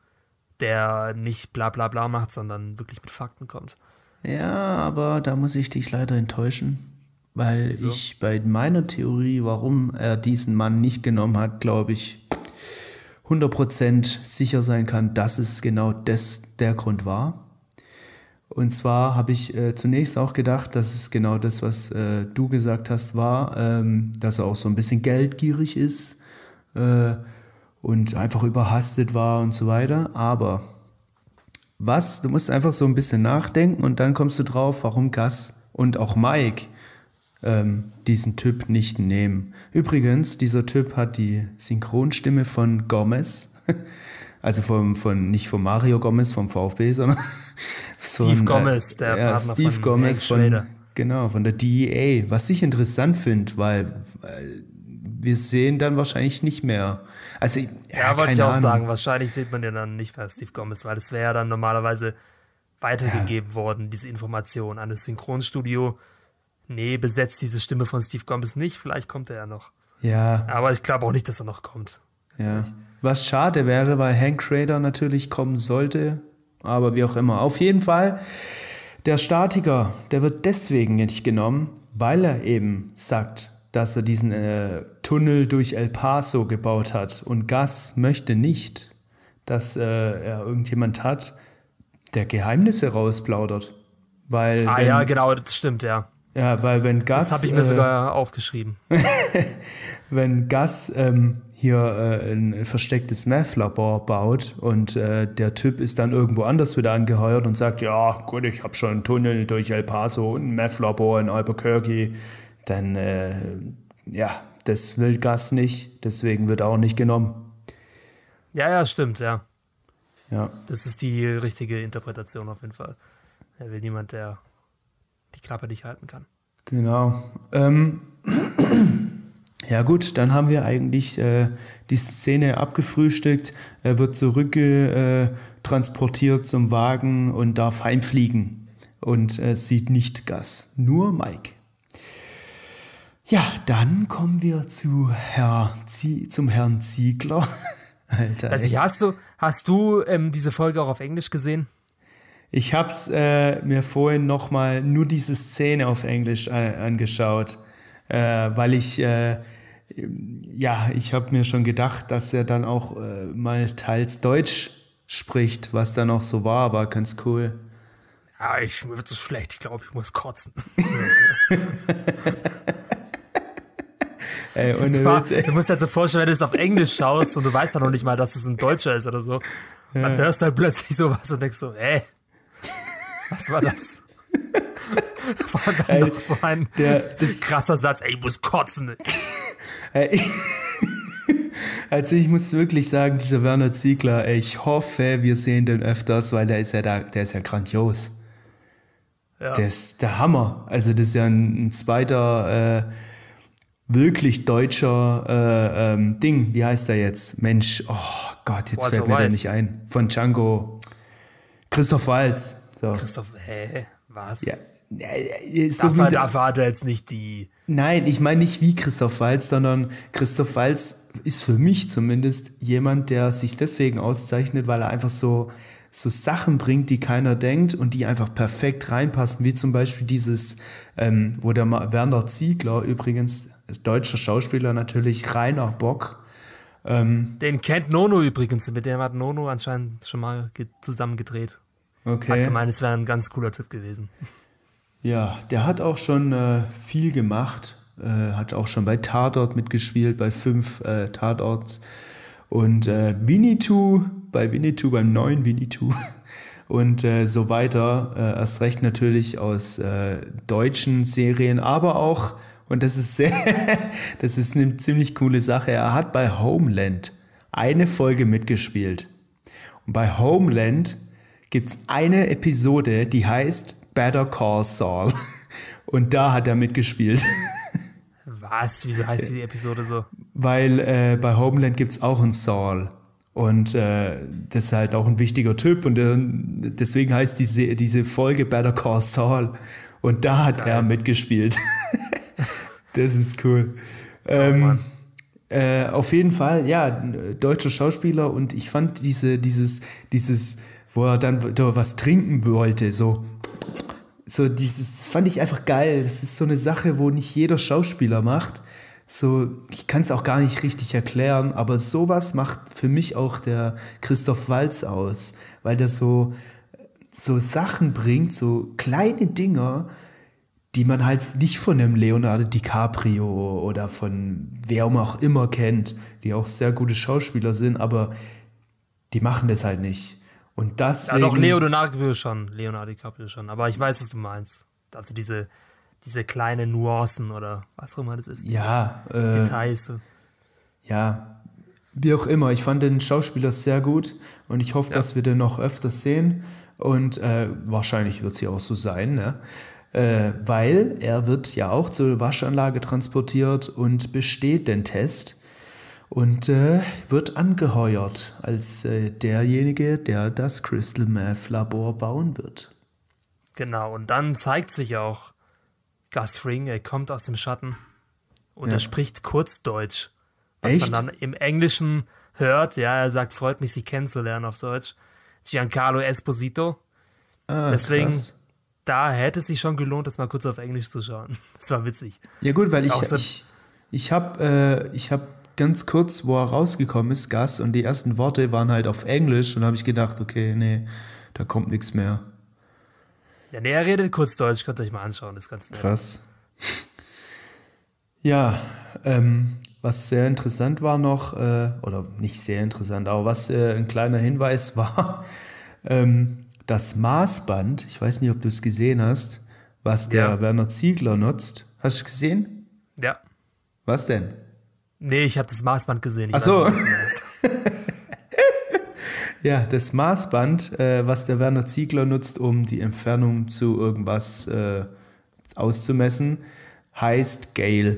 der nicht bla bla bla macht, sondern wirklich mit Fakten kommt. Ja, aber da muss ich dich leider enttäuschen, weil Wieso? ich bei meiner Theorie, warum er diesen Mann nicht genommen hat, glaube ich, 100% sicher sein kann, dass es genau das der Grund war. Und zwar habe ich äh, zunächst auch gedacht, dass es genau das, was äh, du gesagt hast, war, ähm, dass er auch so ein bisschen geldgierig ist äh, und einfach überhastet war und so weiter. Aber was, du musst einfach so ein bisschen nachdenken und dann kommst du drauf, warum Gas und auch Mike ähm, diesen Typ nicht nehmen. Übrigens, dieser Typ hat die Synchronstimme von Gomez, also vom, von, nicht von Mario Gomez vom VfB, sondern Steve von, Gomez, der äh, ja, Partner Steve von Gomez von, genau, von der DEA, was ich interessant finde, weil, weil äh, wir sehen dann wahrscheinlich nicht mehr. Also, ja, ja wollte ich auch Ahnung. sagen, wahrscheinlich sieht man den dann nicht mehr, Steve Gomez, weil es wäre ja dann normalerweise weitergegeben ja. worden, diese Information an das Synchronstudio nee, besetzt diese Stimme von Steve Gomes nicht. Vielleicht kommt er ja noch. Ja. Aber ich glaube auch nicht, dass er noch kommt. Ja. Was schade wäre, weil Hank Schrader natürlich kommen sollte. Aber wie auch immer. Auf jeden Fall, der Statiker, der wird deswegen nicht genommen, weil er eben sagt, dass er diesen äh, Tunnel durch El Paso gebaut hat. Und Gas möchte nicht, dass äh, er irgendjemand hat, der Geheimnisse rausplaudert. Weil ah wenn, ja, genau, das stimmt, ja. Ja, weil wenn Gas. Das habe ich mir äh, sogar aufgeschrieben. wenn Gas ähm, hier äh, ein verstecktes Meth-Labor baut und äh, der Typ ist dann irgendwo anders wieder angeheuert und sagt: Ja, gut, ich habe schon einen Tunnel durch El Paso und ein Meth-Labor in Albuquerque, dann, äh, ja, das will Gas nicht, deswegen wird er auch nicht genommen. Ja, ja, stimmt, ja. Ja. Das ist die richtige Interpretation auf jeden Fall. Er will niemand, der die Klappe nicht halten kann. Genau. Ähm. Ja gut, dann haben wir eigentlich äh, die Szene abgefrühstückt. Er wird zurücktransportiert äh, zum Wagen und darf heimfliegen und äh, sieht nicht Gas, nur Mike. Ja, dann kommen wir zu Herr Zie zum Herrn Ziegler. Alter. Also hast du, hast du ähm, diese Folge auch auf Englisch gesehen? Ich habe es äh, mir vorhin nochmal nur diese Szene auf Englisch äh, angeschaut, äh, weil ich, äh, ja, ich habe mir schon gedacht, dass er dann auch äh, mal teils Deutsch spricht, was dann auch so war, war ganz cool. Ja, ich, mir wird so schlecht, ich glaube, ich muss kotzen. Ey, war, du musst dir so vorstellen, wenn du es auf Englisch schaust und du weißt ja noch nicht mal, dass es ein Deutscher ist oder so, ja. dann hörst du halt plötzlich sowas und denkst so, ey, was war das? war dann ey, noch so ein der, das, krasser Satz, ey, ich muss kotzen. Ey, also ich muss wirklich sagen, dieser Werner Ziegler, ich hoffe, wir sehen den öfters, weil der ist ja, da, der ist ja grandios. Ja. Der ist der Hammer. Also das ist ja ein, ein zweiter äh, wirklich deutscher äh, ähm, Ding. Wie heißt der jetzt? Mensch, oh Gott, jetzt Walter fällt mir White. der nicht ein. Von Django. Christoph Walz. So. Christoph, hä? Was? Ja. Äh, äh, so dafür, dafür hat er jetzt nicht die. Nein, ich meine nicht wie Christoph Walz, sondern Christoph Walz ist für mich zumindest jemand, der sich deswegen auszeichnet, weil er einfach so, so Sachen bringt, die keiner denkt und die einfach perfekt reinpassen, wie zum Beispiel dieses, ähm, wo der Werner Ziegler übrigens, deutscher Schauspieler natürlich, Rainer Bock. Ähm, Den kennt Nono übrigens, mit dem hat Nono anscheinend schon mal zusammengedreht. Okay. Hat gemeint, es wäre ein ganz cooler Tipp gewesen. Ja, der hat auch schon äh, viel gemacht. Äh, hat auch schon bei Tatort mitgespielt, bei fünf äh, Tatorts. Und äh, Winnetou, bei Winnetou, beim neuen winnie Winnetou. Und äh, so weiter. Äh, erst recht natürlich aus äh, deutschen Serien, aber auch, und das ist sehr, das ist eine ziemlich coole Sache, er hat bei Homeland eine Folge mitgespielt. Und bei Homeland gibt es eine Episode, die heißt Better Call Saul. Und da hat er mitgespielt. Was? Wieso heißt die Episode so? Weil äh, bei Homeland gibt es auch einen Saul. Und äh, das ist halt auch ein wichtiger Typ. Und äh, deswegen heißt diese, diese Folge Better Call Saul. Und da hat Geil. er mitgespielt. das ist cool. Oh ähm, oh äh, auf jeden Fall, ja, deutscher Schauspieler. Und ich fand diese, dieses, dieses wo er dann was trinken wollte, so. So dieses fand ich einfach geil. Das ist so eine Sache, wo nicht jeder Schauspieler macht. So, ich kann es auch gar nicht richtig erklären, aber sowas macht für mich auch der Christoph Walz aus, weil der so so Sachen bringt, so kleine Dinger, die man halt nicht von einem Leonardo DiCaprio oder von wer auch immer kennt, die auch sehr gute Schauspieler sind, aber die machen das halt nicht. Und das. Ja, doch, Leonardo DiCaprio schon. Leonardo DiCaprio schon. Aber ich weiß, was du meinst. Also diese, diese kleinen Nuancen oder was auch immer das ist. Ja. Äh, Details. Ja. Wie auch immer, ich fand den Schauspieler sehr gut und ich hoffe, ja. dass wir den noch öfters sehen. Und äh, wahrscheinlich wird es ja auch so sein, ne? Äh, weil er wird ja auch zur Waschanlage transportiert und besteht den Test und äh, wird angeheuert als äh, derjenige, der das Crystal Meth Labor bauen wird. Genau, und dann zeigt sich auch Gus Fring, er kommt aus dem Schatten und ja. er spricht kurz Deutsch. was Echt? man dann im Englischen hört. Ja, er sagt, freut mich, Sie kennenzulernen auf Deutsch. Giancarlo Esposito. Ah, Deswegen, krass. da hätte es sich schon gelohnt, das mal kurz auf Englisch zu schauen. Das war witzig. Ja gut, weil ich, Außer, ich, ich habe äh, ich hab ganz kurz, wo er rausgekommen ist, Gas, und die ersten Worte waren halt auf Englisch und habe ich gedacht, okay, nee, da kommt nichts mehr. Ja, nee, er redet kurz Deutsch, könnt ihr euch mal anschauen, das ist ganz nett. Krass. Ja, ähm, was sehr interessant war noch, äh, oder nicht sehr interessant, aber was äh, ein kleiner Hinweis war, ähm, das Maßband, ich weiß nicht, ob du es gesehen hast, was der ja. Werner Ziegler nutzt. Hast du es gesehen? Ja. Was denn? Nee, ich habe das Maßband gesehen. Achso. ja, das Maßband, äh, was der Werner Ziegler nutzt, um die Entfernung zu irgendwas äh, auszumessen, heißt Gale.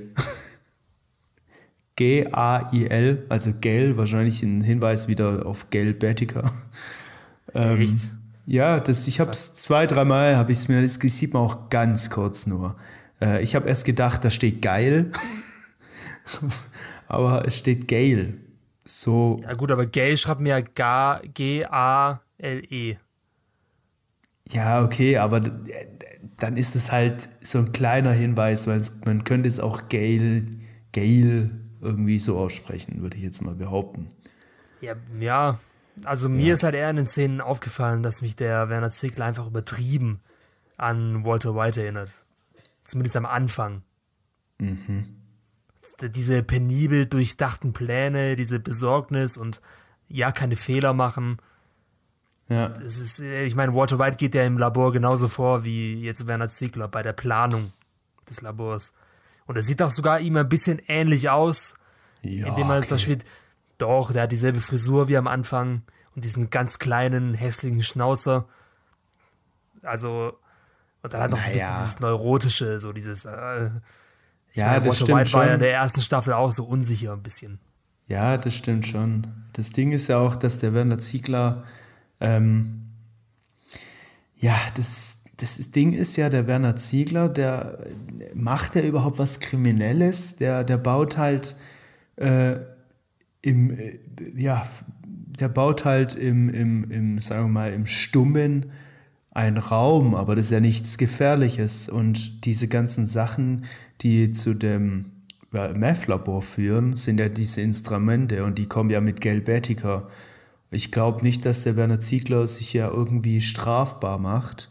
G-A-I-L, also Gale, wahrscheinlich ein Hinweis wieder auf Gale Bettica. Ähm, Ja, das, ich habe es zwei, dreimal, habe ich es mir, das sieht man auch ganz kurz nur. Äh, ich habe erst gedacht, da steht geil aber es steht Gale. So. Ja, gut, aber Gale schreibt mir ja G-A-L-E. E. Ja, okay, aber dann ist es halt so ein kleiner Hinweis, weil es, man könnte es auch Gale, Gale irgendwie so aussprechen, würde ich jetzt mal behaupten. Ja, ja. also mir ja. ist halt eher in den Szenen aufgefallen, dass mich der Werner Zickler einfach übertrieben an Walter White erinnert. Zumindest am Anfang. Mhm diese penibel durchdachten Pläne, diese Besorgnis und ja, keine Fehler machen. Ja. Es ist, äh, ich meine, Walter White geht ja im Labor genauso vor wie jetzt Werner Ziegler bei der Planung des Labors. Und er sieht auch sogar ihm ein bisschen ähnlich aus, ja, indem er okay. zum Beispiel, doch, der hat dieselbe Frisur wie am Anfang und diesen ganz kleinen, hässlichen Schnauzer. Also, und dann hat noch naja. so ein bisschen dieses Neurotische, so dieses, äh, ja, das stimmt White schon. war ja der ersten Staffel auch so unsicher ein bisschen. Ja, das stimmt schon. Das Ding ist ja auch, dass der Werner Ziegler, ähm, ja, das, das Ding ist ja, der Werner Ziegler, der macht ja überhaupt was Kriminelles, der, der baut halt äh, im, äh, ja, der baut halt im, im, im, sagen wir mal, im Stummen einen Raum, aber das ist ja nichts Gefährliches. Und diese ganzen Sachen, die zu dem ja, äh, Meth-Labor führen, sind ja diese Instrumente und die kommen ja mit Gelbettiker. Ich glaube nicht, dass der Werner Ziegler sich ja irgendwie strafbar macht,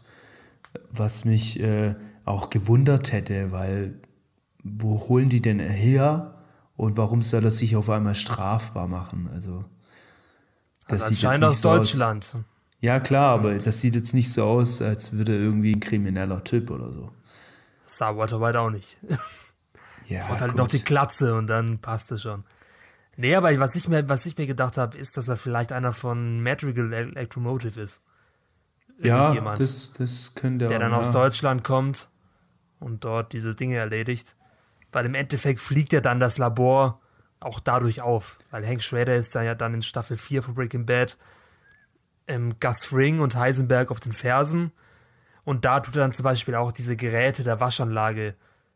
was mich äh, auch gewundert hätte, weil wo holen die denn her und warum soll er sich auf einmal strafbar machen? Also, das also sieht anscheinend aus so Deutschland. Aus. Ja, klar, aber das sieht jetzt nicht so aus, als würde irgendwie ein krimineller Typ oder so. Star Wars aber halt auch nicht. Ja, Braucht halt gut. noch die Glatze und dann passt es schon. Nee, aber was ich mir, was ich mir gedacht habe, ist, dass er vielleicht einer von Madrigal Electromotive ist. Ja, das, das könnte Der dann ja. aus Deutschland kommt und dort diese Dinge erledigt. Weil im Endeffekt fliegt ja dann das Labor auch dadurch auf. Weil Hank Schrader ist dann ja dann in Staffel 4 von Breaking Bad im ähm, Gus Fring und Heisenberg auf den Fersen. Und da tut er dann zum Beispiel auch diese Geräte der Waschanlage,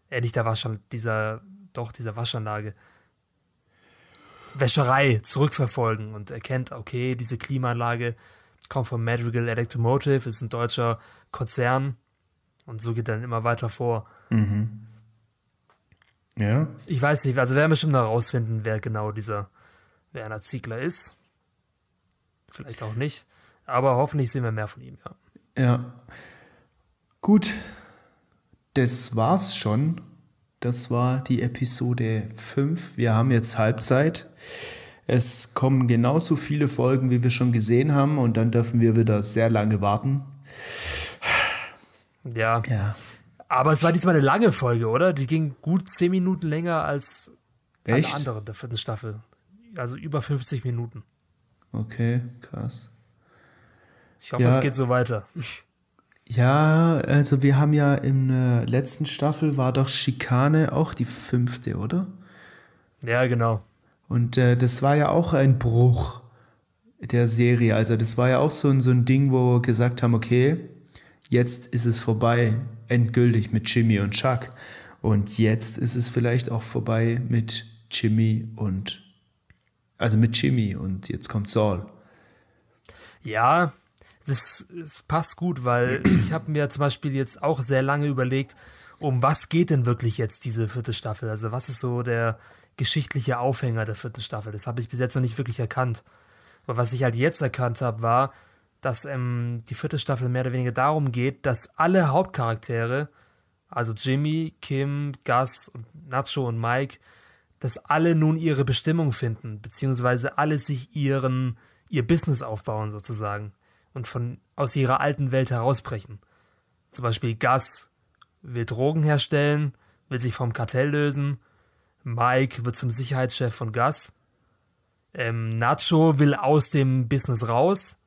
äh, nicht der Waschanlage, dieser, doch, dieser Waschanlage, Wäscherei zurückverfolgen und erkennt, okay, diese Klimaanlage kommt von Madrigal Electromotive, ist ein deutscher Konzern und so geht dann immer weiter vor. Mhm. Ja. Ich weiß nicht, also werden wir bestimmt herausfinden, wer genau dieser Werner Ziegler ist. Vielleicht auch nicht, aber hoffentlich sehen wir mehr von ihm, ja. Ja. Gut, das war's schon. Das war die Episode 5. Wir haben jetzt Halbzeit. Es kommen genauso viele Folgen, wie wir schon gesehen haben, und dann dürfen wir wieder sehr lange warten. Ja. ja. Aber es war diesmal eine lange Folge, oder? Die ging gut 10 Minuten länger als alle Echt? anderen der vierten Staffel. Also über 50 Minuten. Okay, krass. Ich hoffe, ja. es geht so weiter. Ja, also wir haben ja in der letzten Staffel war doch Schikane auch die fünfte, oder? Ja, genau. Und äh, das war ja auch ein Bruch der Serie. Also das war ja auch so ein, so ein Ding, wo wir gesagt haben, okay, jetzt ist es vorbei, endgültig mit Jimmy und Chuck. Und jetzt ist es vielleicht auch vorbei mit Jimmy und, also mit Jimmy und jetzt kommt Saul. Ja, das, das passt gut, weil ich habe mir zum Beispiel jetzt auch sehr lange überlegt, um was geht denn wirklich jetzt diese vierte Staffel? Also was ist so der geschichtliche Aufhänger der vierten Staffel? Das habe ich bis jetzt noch nicht wirklich erkannt. Aber was ich halt jetzt erkannt habe, war, dass ähm, die vierte Staffel mehr oder weniger darum geht, dass alle Hauptcharaktere, also Jimmy, Kim, Gus, Nacho und Mike, dass alle nun ihre Bestimmung finden, beziehungsweise alle sich ihren, ihr Business aufbauen sozusagen und von, aus ihrer alten Welt herausbrechen. Zum Beispiel Gas will Drogen herstellen, will sich vom Kartell lösen. Mike wird zum Sicherheitschef von Gas. Ähm, Nacho will aus dem Business raus.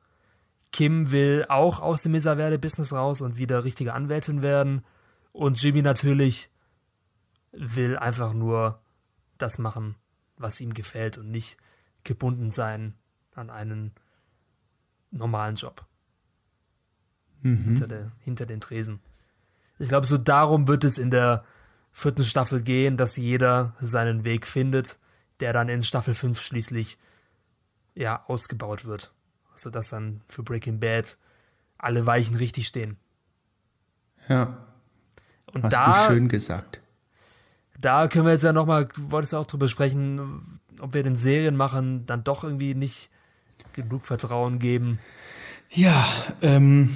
Kim will auch aus dem Misaverde-Business raus und wieder richtige Anwältin werden. Und Jimmy natürlich will einfach nur das machen, was ihm gefällt und nicht gebunden sein an einen normalen Job. Mhm. Hinter, der, hinter den Tresen. Ich glaube, so darum wird es in der vierten Staffel gehen, dass jeder seinen Weg findet, der dann in Staffel 5 schließlich ja ausgebaut wird. Sodass dann für Breaking Bad alle Weichen richtig stehen. Ja. Und Hast da, du schön gesagt. Da können wir jetzt ja nochmal, du wolltest auch drüber sprechen, ob wir den Serienmachern dann doch irgendwie nicht genug Vertrauen geben. Ja, ähm,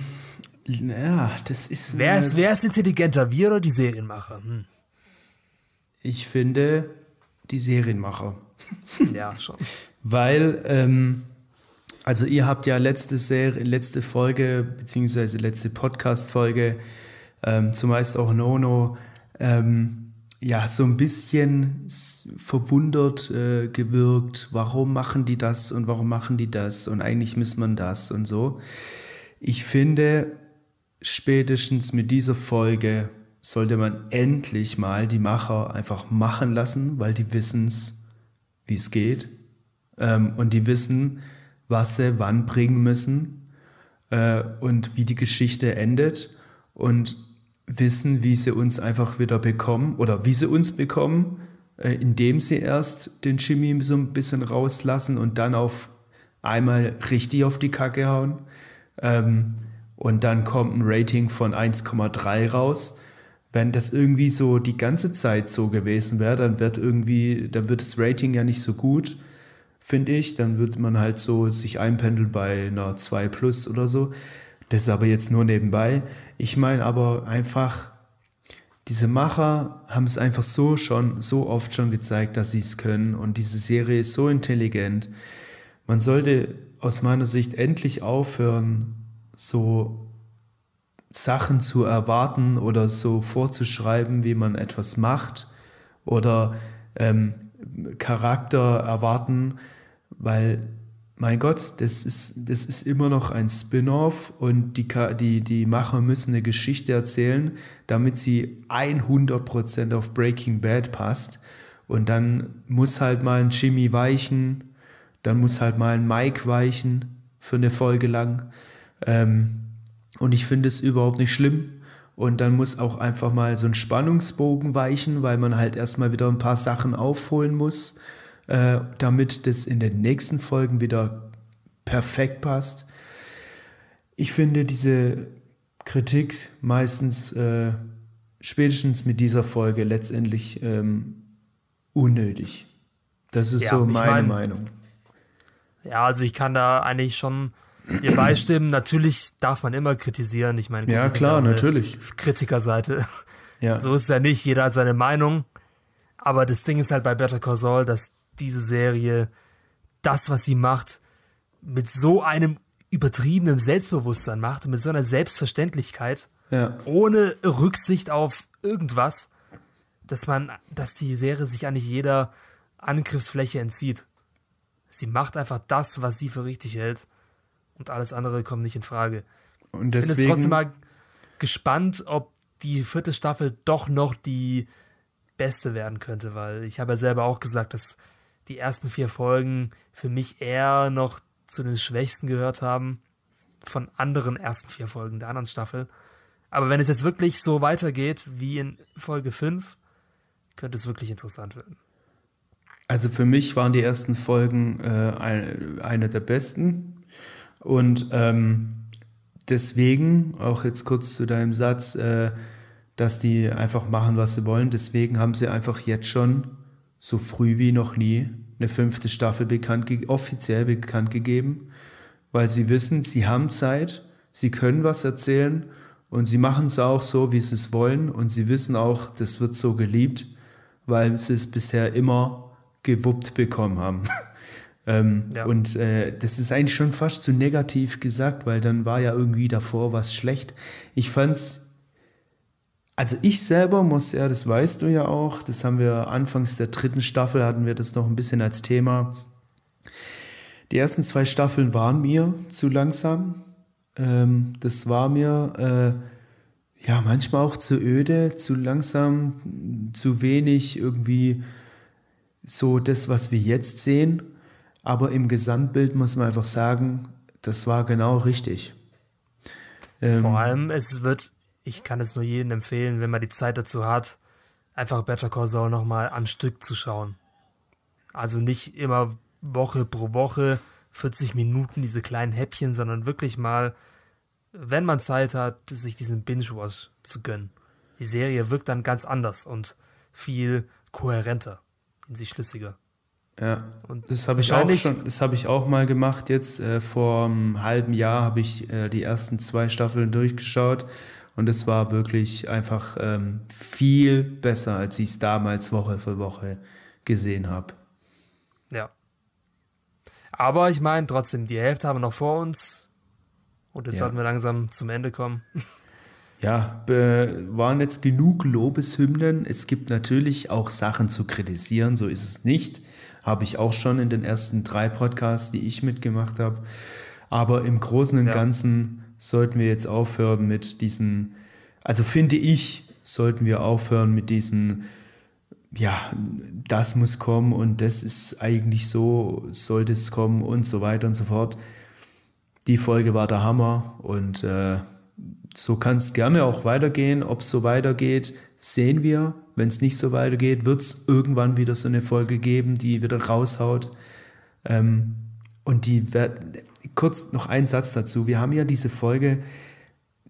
ja, das ist. Wer ist, wer ist intelligenter, wir oder die Serienmacher? Hm. Ich finde die Serienmacher. ja, schon. Weil, ähm, also ihr habt ja letzte, Serie, letzte Folge, beziehungsweise letzte Podcast-Folge, ähm, zumeist auch Nono, ähm, ja, so ein bisschen verwundert äh, gewirkt, warum machen die das und warum machen die das und eigentlich muss man das und so. Ich finde, spätestens mit dieser Folge sollte man endlich mal die Macher einfach machen lassen, weil die wissen es, wie es geht. Ähm, und die wissen, was sie wann bringen müssen äh, und wie die Geschichte endet. Und wissen, wie sie uns einfach wieder bekommen oder wie sie uns bekommen, äh, indem sie erst den Jimmy so ein bisschen rauslassen und dann auf einmal richtig auf die Kacke hauen. Ähm, und dann kommt ein Rating von 1,3 raus. Wenn das irgendwie so die ganze Zeit so gewesen wäre, dann wird irgendwie, dann wird das Rating ja nicht so gut, finde ich. Dann wird man halt so sich einpendeln bei einer 2 plus oder so. Das ist aber jetzt nur nebenbei. Ich meine aber einfach, diese Macher haben es einfach so schon, so oft schon gezeigt, dass sie es können. Und diese Serie ist so intelligent. Man sollte aus meiner Sicht endlich aufhören, so Sachen zu erwarten oder so vorzuschreiben, wie man etwas macht oder ähm, Charakter erwarten, weil mein Gott, das ist, das ist immer noch ein Spin-off und die, die, die Macher müssen eine Geschichte erzählen, damit sie 100% auf Breaking Bad passt. Und dann muss halt mal ein Jimmy weichen, dann muss halt mal ein Mike weichen für eine Folge lang. Ähm, und ich finde es überhaupt nicht schlimm. Und dann muss auch einfach mal so ein Spannungsbogen weichen, weil man halt erstmal wieder ein paar Sachen aufholen muss äh, damit das in den nächsten Folgen wieder perfekt passt. Ich finde diese Kritik meistens äh, spätestens mit dieser Folge letztendlich ähm, unnötig. Das ist ja, so meine mein, Meinung. Ja, also ich kann da eigentlich schon ihr beistimmen. Natürlich darf man immer kritisieren. Ich meine, ja klar, natürlich. Kritikerseite. Ja. So ist es ja nicht. Jeder hat seine Meinung. Aber das Ding ist halt bei Battle Call Saul, dass diese Serie das, was sie macht, mit so einem übertriebenen Selbstbewusstsein macht mit so einer Selbstverständlichkeit, ja. ohne Rücksicht auf irgendwas, dass man, dass die Serie sich eigentlich jeder Angriffsfläche entzieht. Sie macht einfach das, was sie für richtig hält. Und alles andere kommt nicht in Frage. Und deswegen, ich bin jetzt trotzdem mal gespannt, ob die vierte Staffel doch noch die beste werden könnte, weil ich habe ja selber auch gesagt, dass die ersten vier Folgen für mich eher noch zu den schwächsten gehört haben von anderen ersten vier Folgen der anderen Staffel. Aber wenn es jetzt wirklich so weitergeht wie in Folge 5, könnte es wirklich interessant werden. Also für mich waren die ersten Folgen äh, eine, der besten. Und ähm, deswegen, auch jetzt kurz zu deinem Satz, äh, dass die einfach machen, was sie wollen, deswegen haben sie einfach jetzt schon so früh wie noch nie eine fünfte Staffel bekannt, offiziell bekannt gegeben, weil sie wissen, sie haben Zeit, sie können was erzählen und sie machen es auch so, wie sie es wollen und sie wissen auch, das wird so geliebt, weil sie es bisher immer gewuppt bekommen haben. ähm, ja. Und äh, das ist eigentlich schon fast zu negativ gesagt, weil dann war ja irgendwie davor was schlecht. Ich fand es also ich selber muss ja, das weißt du ja auch, das haben wir anfangs der dritten Staffel, hatten wir das noch ein bisschen als Thema. Die ersten zwei Staffeln waren mir zu langsam. Ähm, das war mir äh, ja manchmal auch zu öde, zu langsam, zu wenig irgendwie so das, was wir jetzt sehen. Aber im Gesamtbild muss man einfach sagen, das war genau richtig. Vor ähm, allem, es wird ich kann es nur jedem empfehlen, wenn man die Zeit dazu hat, einfach Better Call Saul nochmal am Stück zu schauen. Also nicht immer Woche pro Woche 40 Minuten diese kleinen Häppchen, sondern wirklich mal, wenn man Zeit hat, sich diesen Binge-Watch zu gönnen. Die Serie wirkt dann ganz anders und viel kohärenter, in sich schlüssiger. Ja, und das habe ich auch schon, das habe ich auch mal gemacht jetzt. Äh, vor einem halben Jahr habe ich äh, die ersten zwei Staffeln durchgeschaut und es war wirklich einfach ähm, viel besser, als ich es damals Woche für Woche gesehen habe. Ja. Aber ich meine, trotzdem, die Hälfte haben wir noch vor uns. Und jetzt ja. sollten wir langsam zum Ende kommen. Ja, waren jetzt genug Lobeshymnen. Es gibt natürlich auch Sachen zu kritisieren, so ist es nicht. Habe ich auch schon in den ersten drei Podcasts, die ich mitgemacht habe. Aber im Großen und ja. Ganzen sollten wir jetzt aufhören mit diesen, also finde ich, sollten wir aufhören mit diesen, ja, das muss kommen und das ist eigentlich so, sollte es kommen und so weiter und so fort. Die Folge war der Hammer und äh, so kann es gerne auch weitergehen. Ob es so weitergeht, sehen wir. Wenn es nicht so weitergeht, wird es irgendwann wieder so eine Folge geben, die wieder raushaut. Ähm, und die werden kurz noch ein Satz dazu. Wir haben ja diese Folge,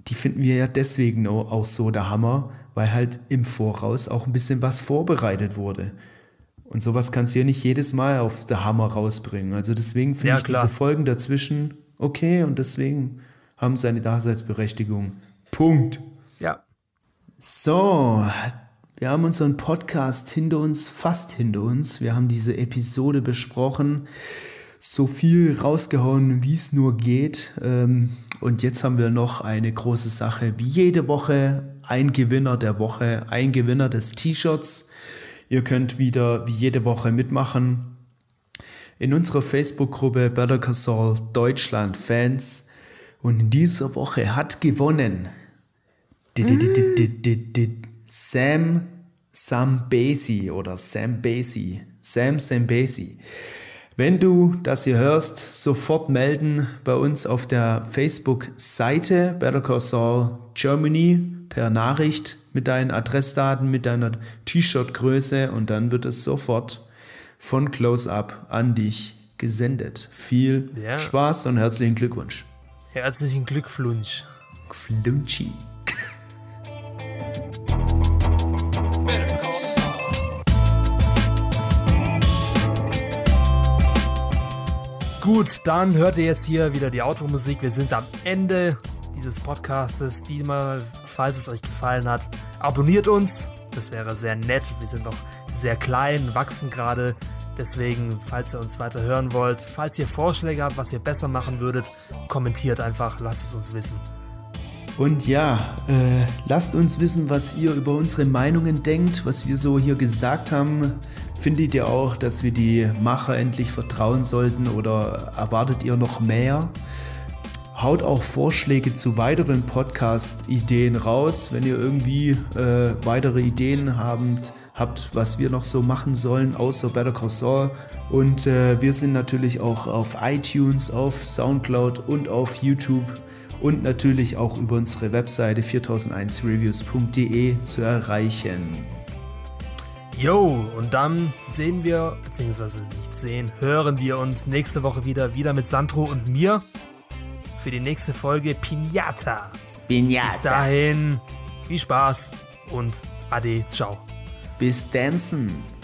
die finden wir ja deswegen auch so der Hammer, weil halt im Voraus auch ein bisschen was vorbereitet wurde. Und sowas kannst du ja nicht jedes Mal auf der Hammer rausbringen. Also deswegen finde ja, ich klar. diese Folgen dazwischen okay und deswegen haben sie eine Daseinsberechtigung. Punkt. Ja. So, wir haben unseren Podcast hinter uns, fast hinter uns. Wir haben diese Episode besprochen so viel rausgehauen, wie es nur geht. Ähm, und jetzt haben wir noch eine große Sache. Wie jede Woche ein Gewinner der Woche, ein Gewinner des T-Shirts. Ihr könnt wieder wie jede Woche mitmachen. In unserer Facebook-Gruppe Better Casual Deutschland Fans. Und in dieser Woche hat gewonnen Sam Sambesi oder Sam Basie. Sam Sambesi. Wenn du das hier hörst, sofort melden bei uns auf der Facebook-Seite Better Call Saul Germany per Nachricht mit deinen Adressdaten, mit deiner T-Shirt-Größe und dann wird es sofort von Close-Up an dich gesendet. Viel ja. Spaß und herzlichen Glückwunsch. Herzlichen Glückwunsch. Glunchi. Gut, dann hört ihr jetzt hier wieder die Automusik. Wir sind am Ende dieses Podcastes. Diesmal, falls es euch gefallen hat, abonniert uns. Das wäre sehr nett. Wir sind noch sehr klein, wachsen gerade. Deswegen, falls ihr uns weiter hören wollt, falls ihr Vorschläge habt, was ihr besser machen würdet, kommentiert einfach, lasst es uns wissen. Und ja, äh, lasst uns wissen, was ihr über unsere Meinungen denkt, was wir so hier gesagt haben, Findet ihr auch, dass wir die Macher endlich vertrauen sollten oder erwartet ihr noch mehr? Haut auch Vorschläge zu weiteren Podcast-Ideen raus, wenn ihr irgendwie äh, weitere Ideen habt, habt, was wir noch so machen sollen, außer Better Call Saul. Und äh, wir sind natürlich auch auf iTunes, auf Soundcloud und auf YouTube und natürlich auch über unsere Webseite 4001reviews.de zu erreichen. Jo, und dann sehen wir, beziehungsweise nicht sehen, hören wir uns nächste Woche wieder, wieder mit Sandro und mir für die nächste Folge Pinata. Pinata. Bis dahin, viel Spaß und ade, ciao. Bis dancen.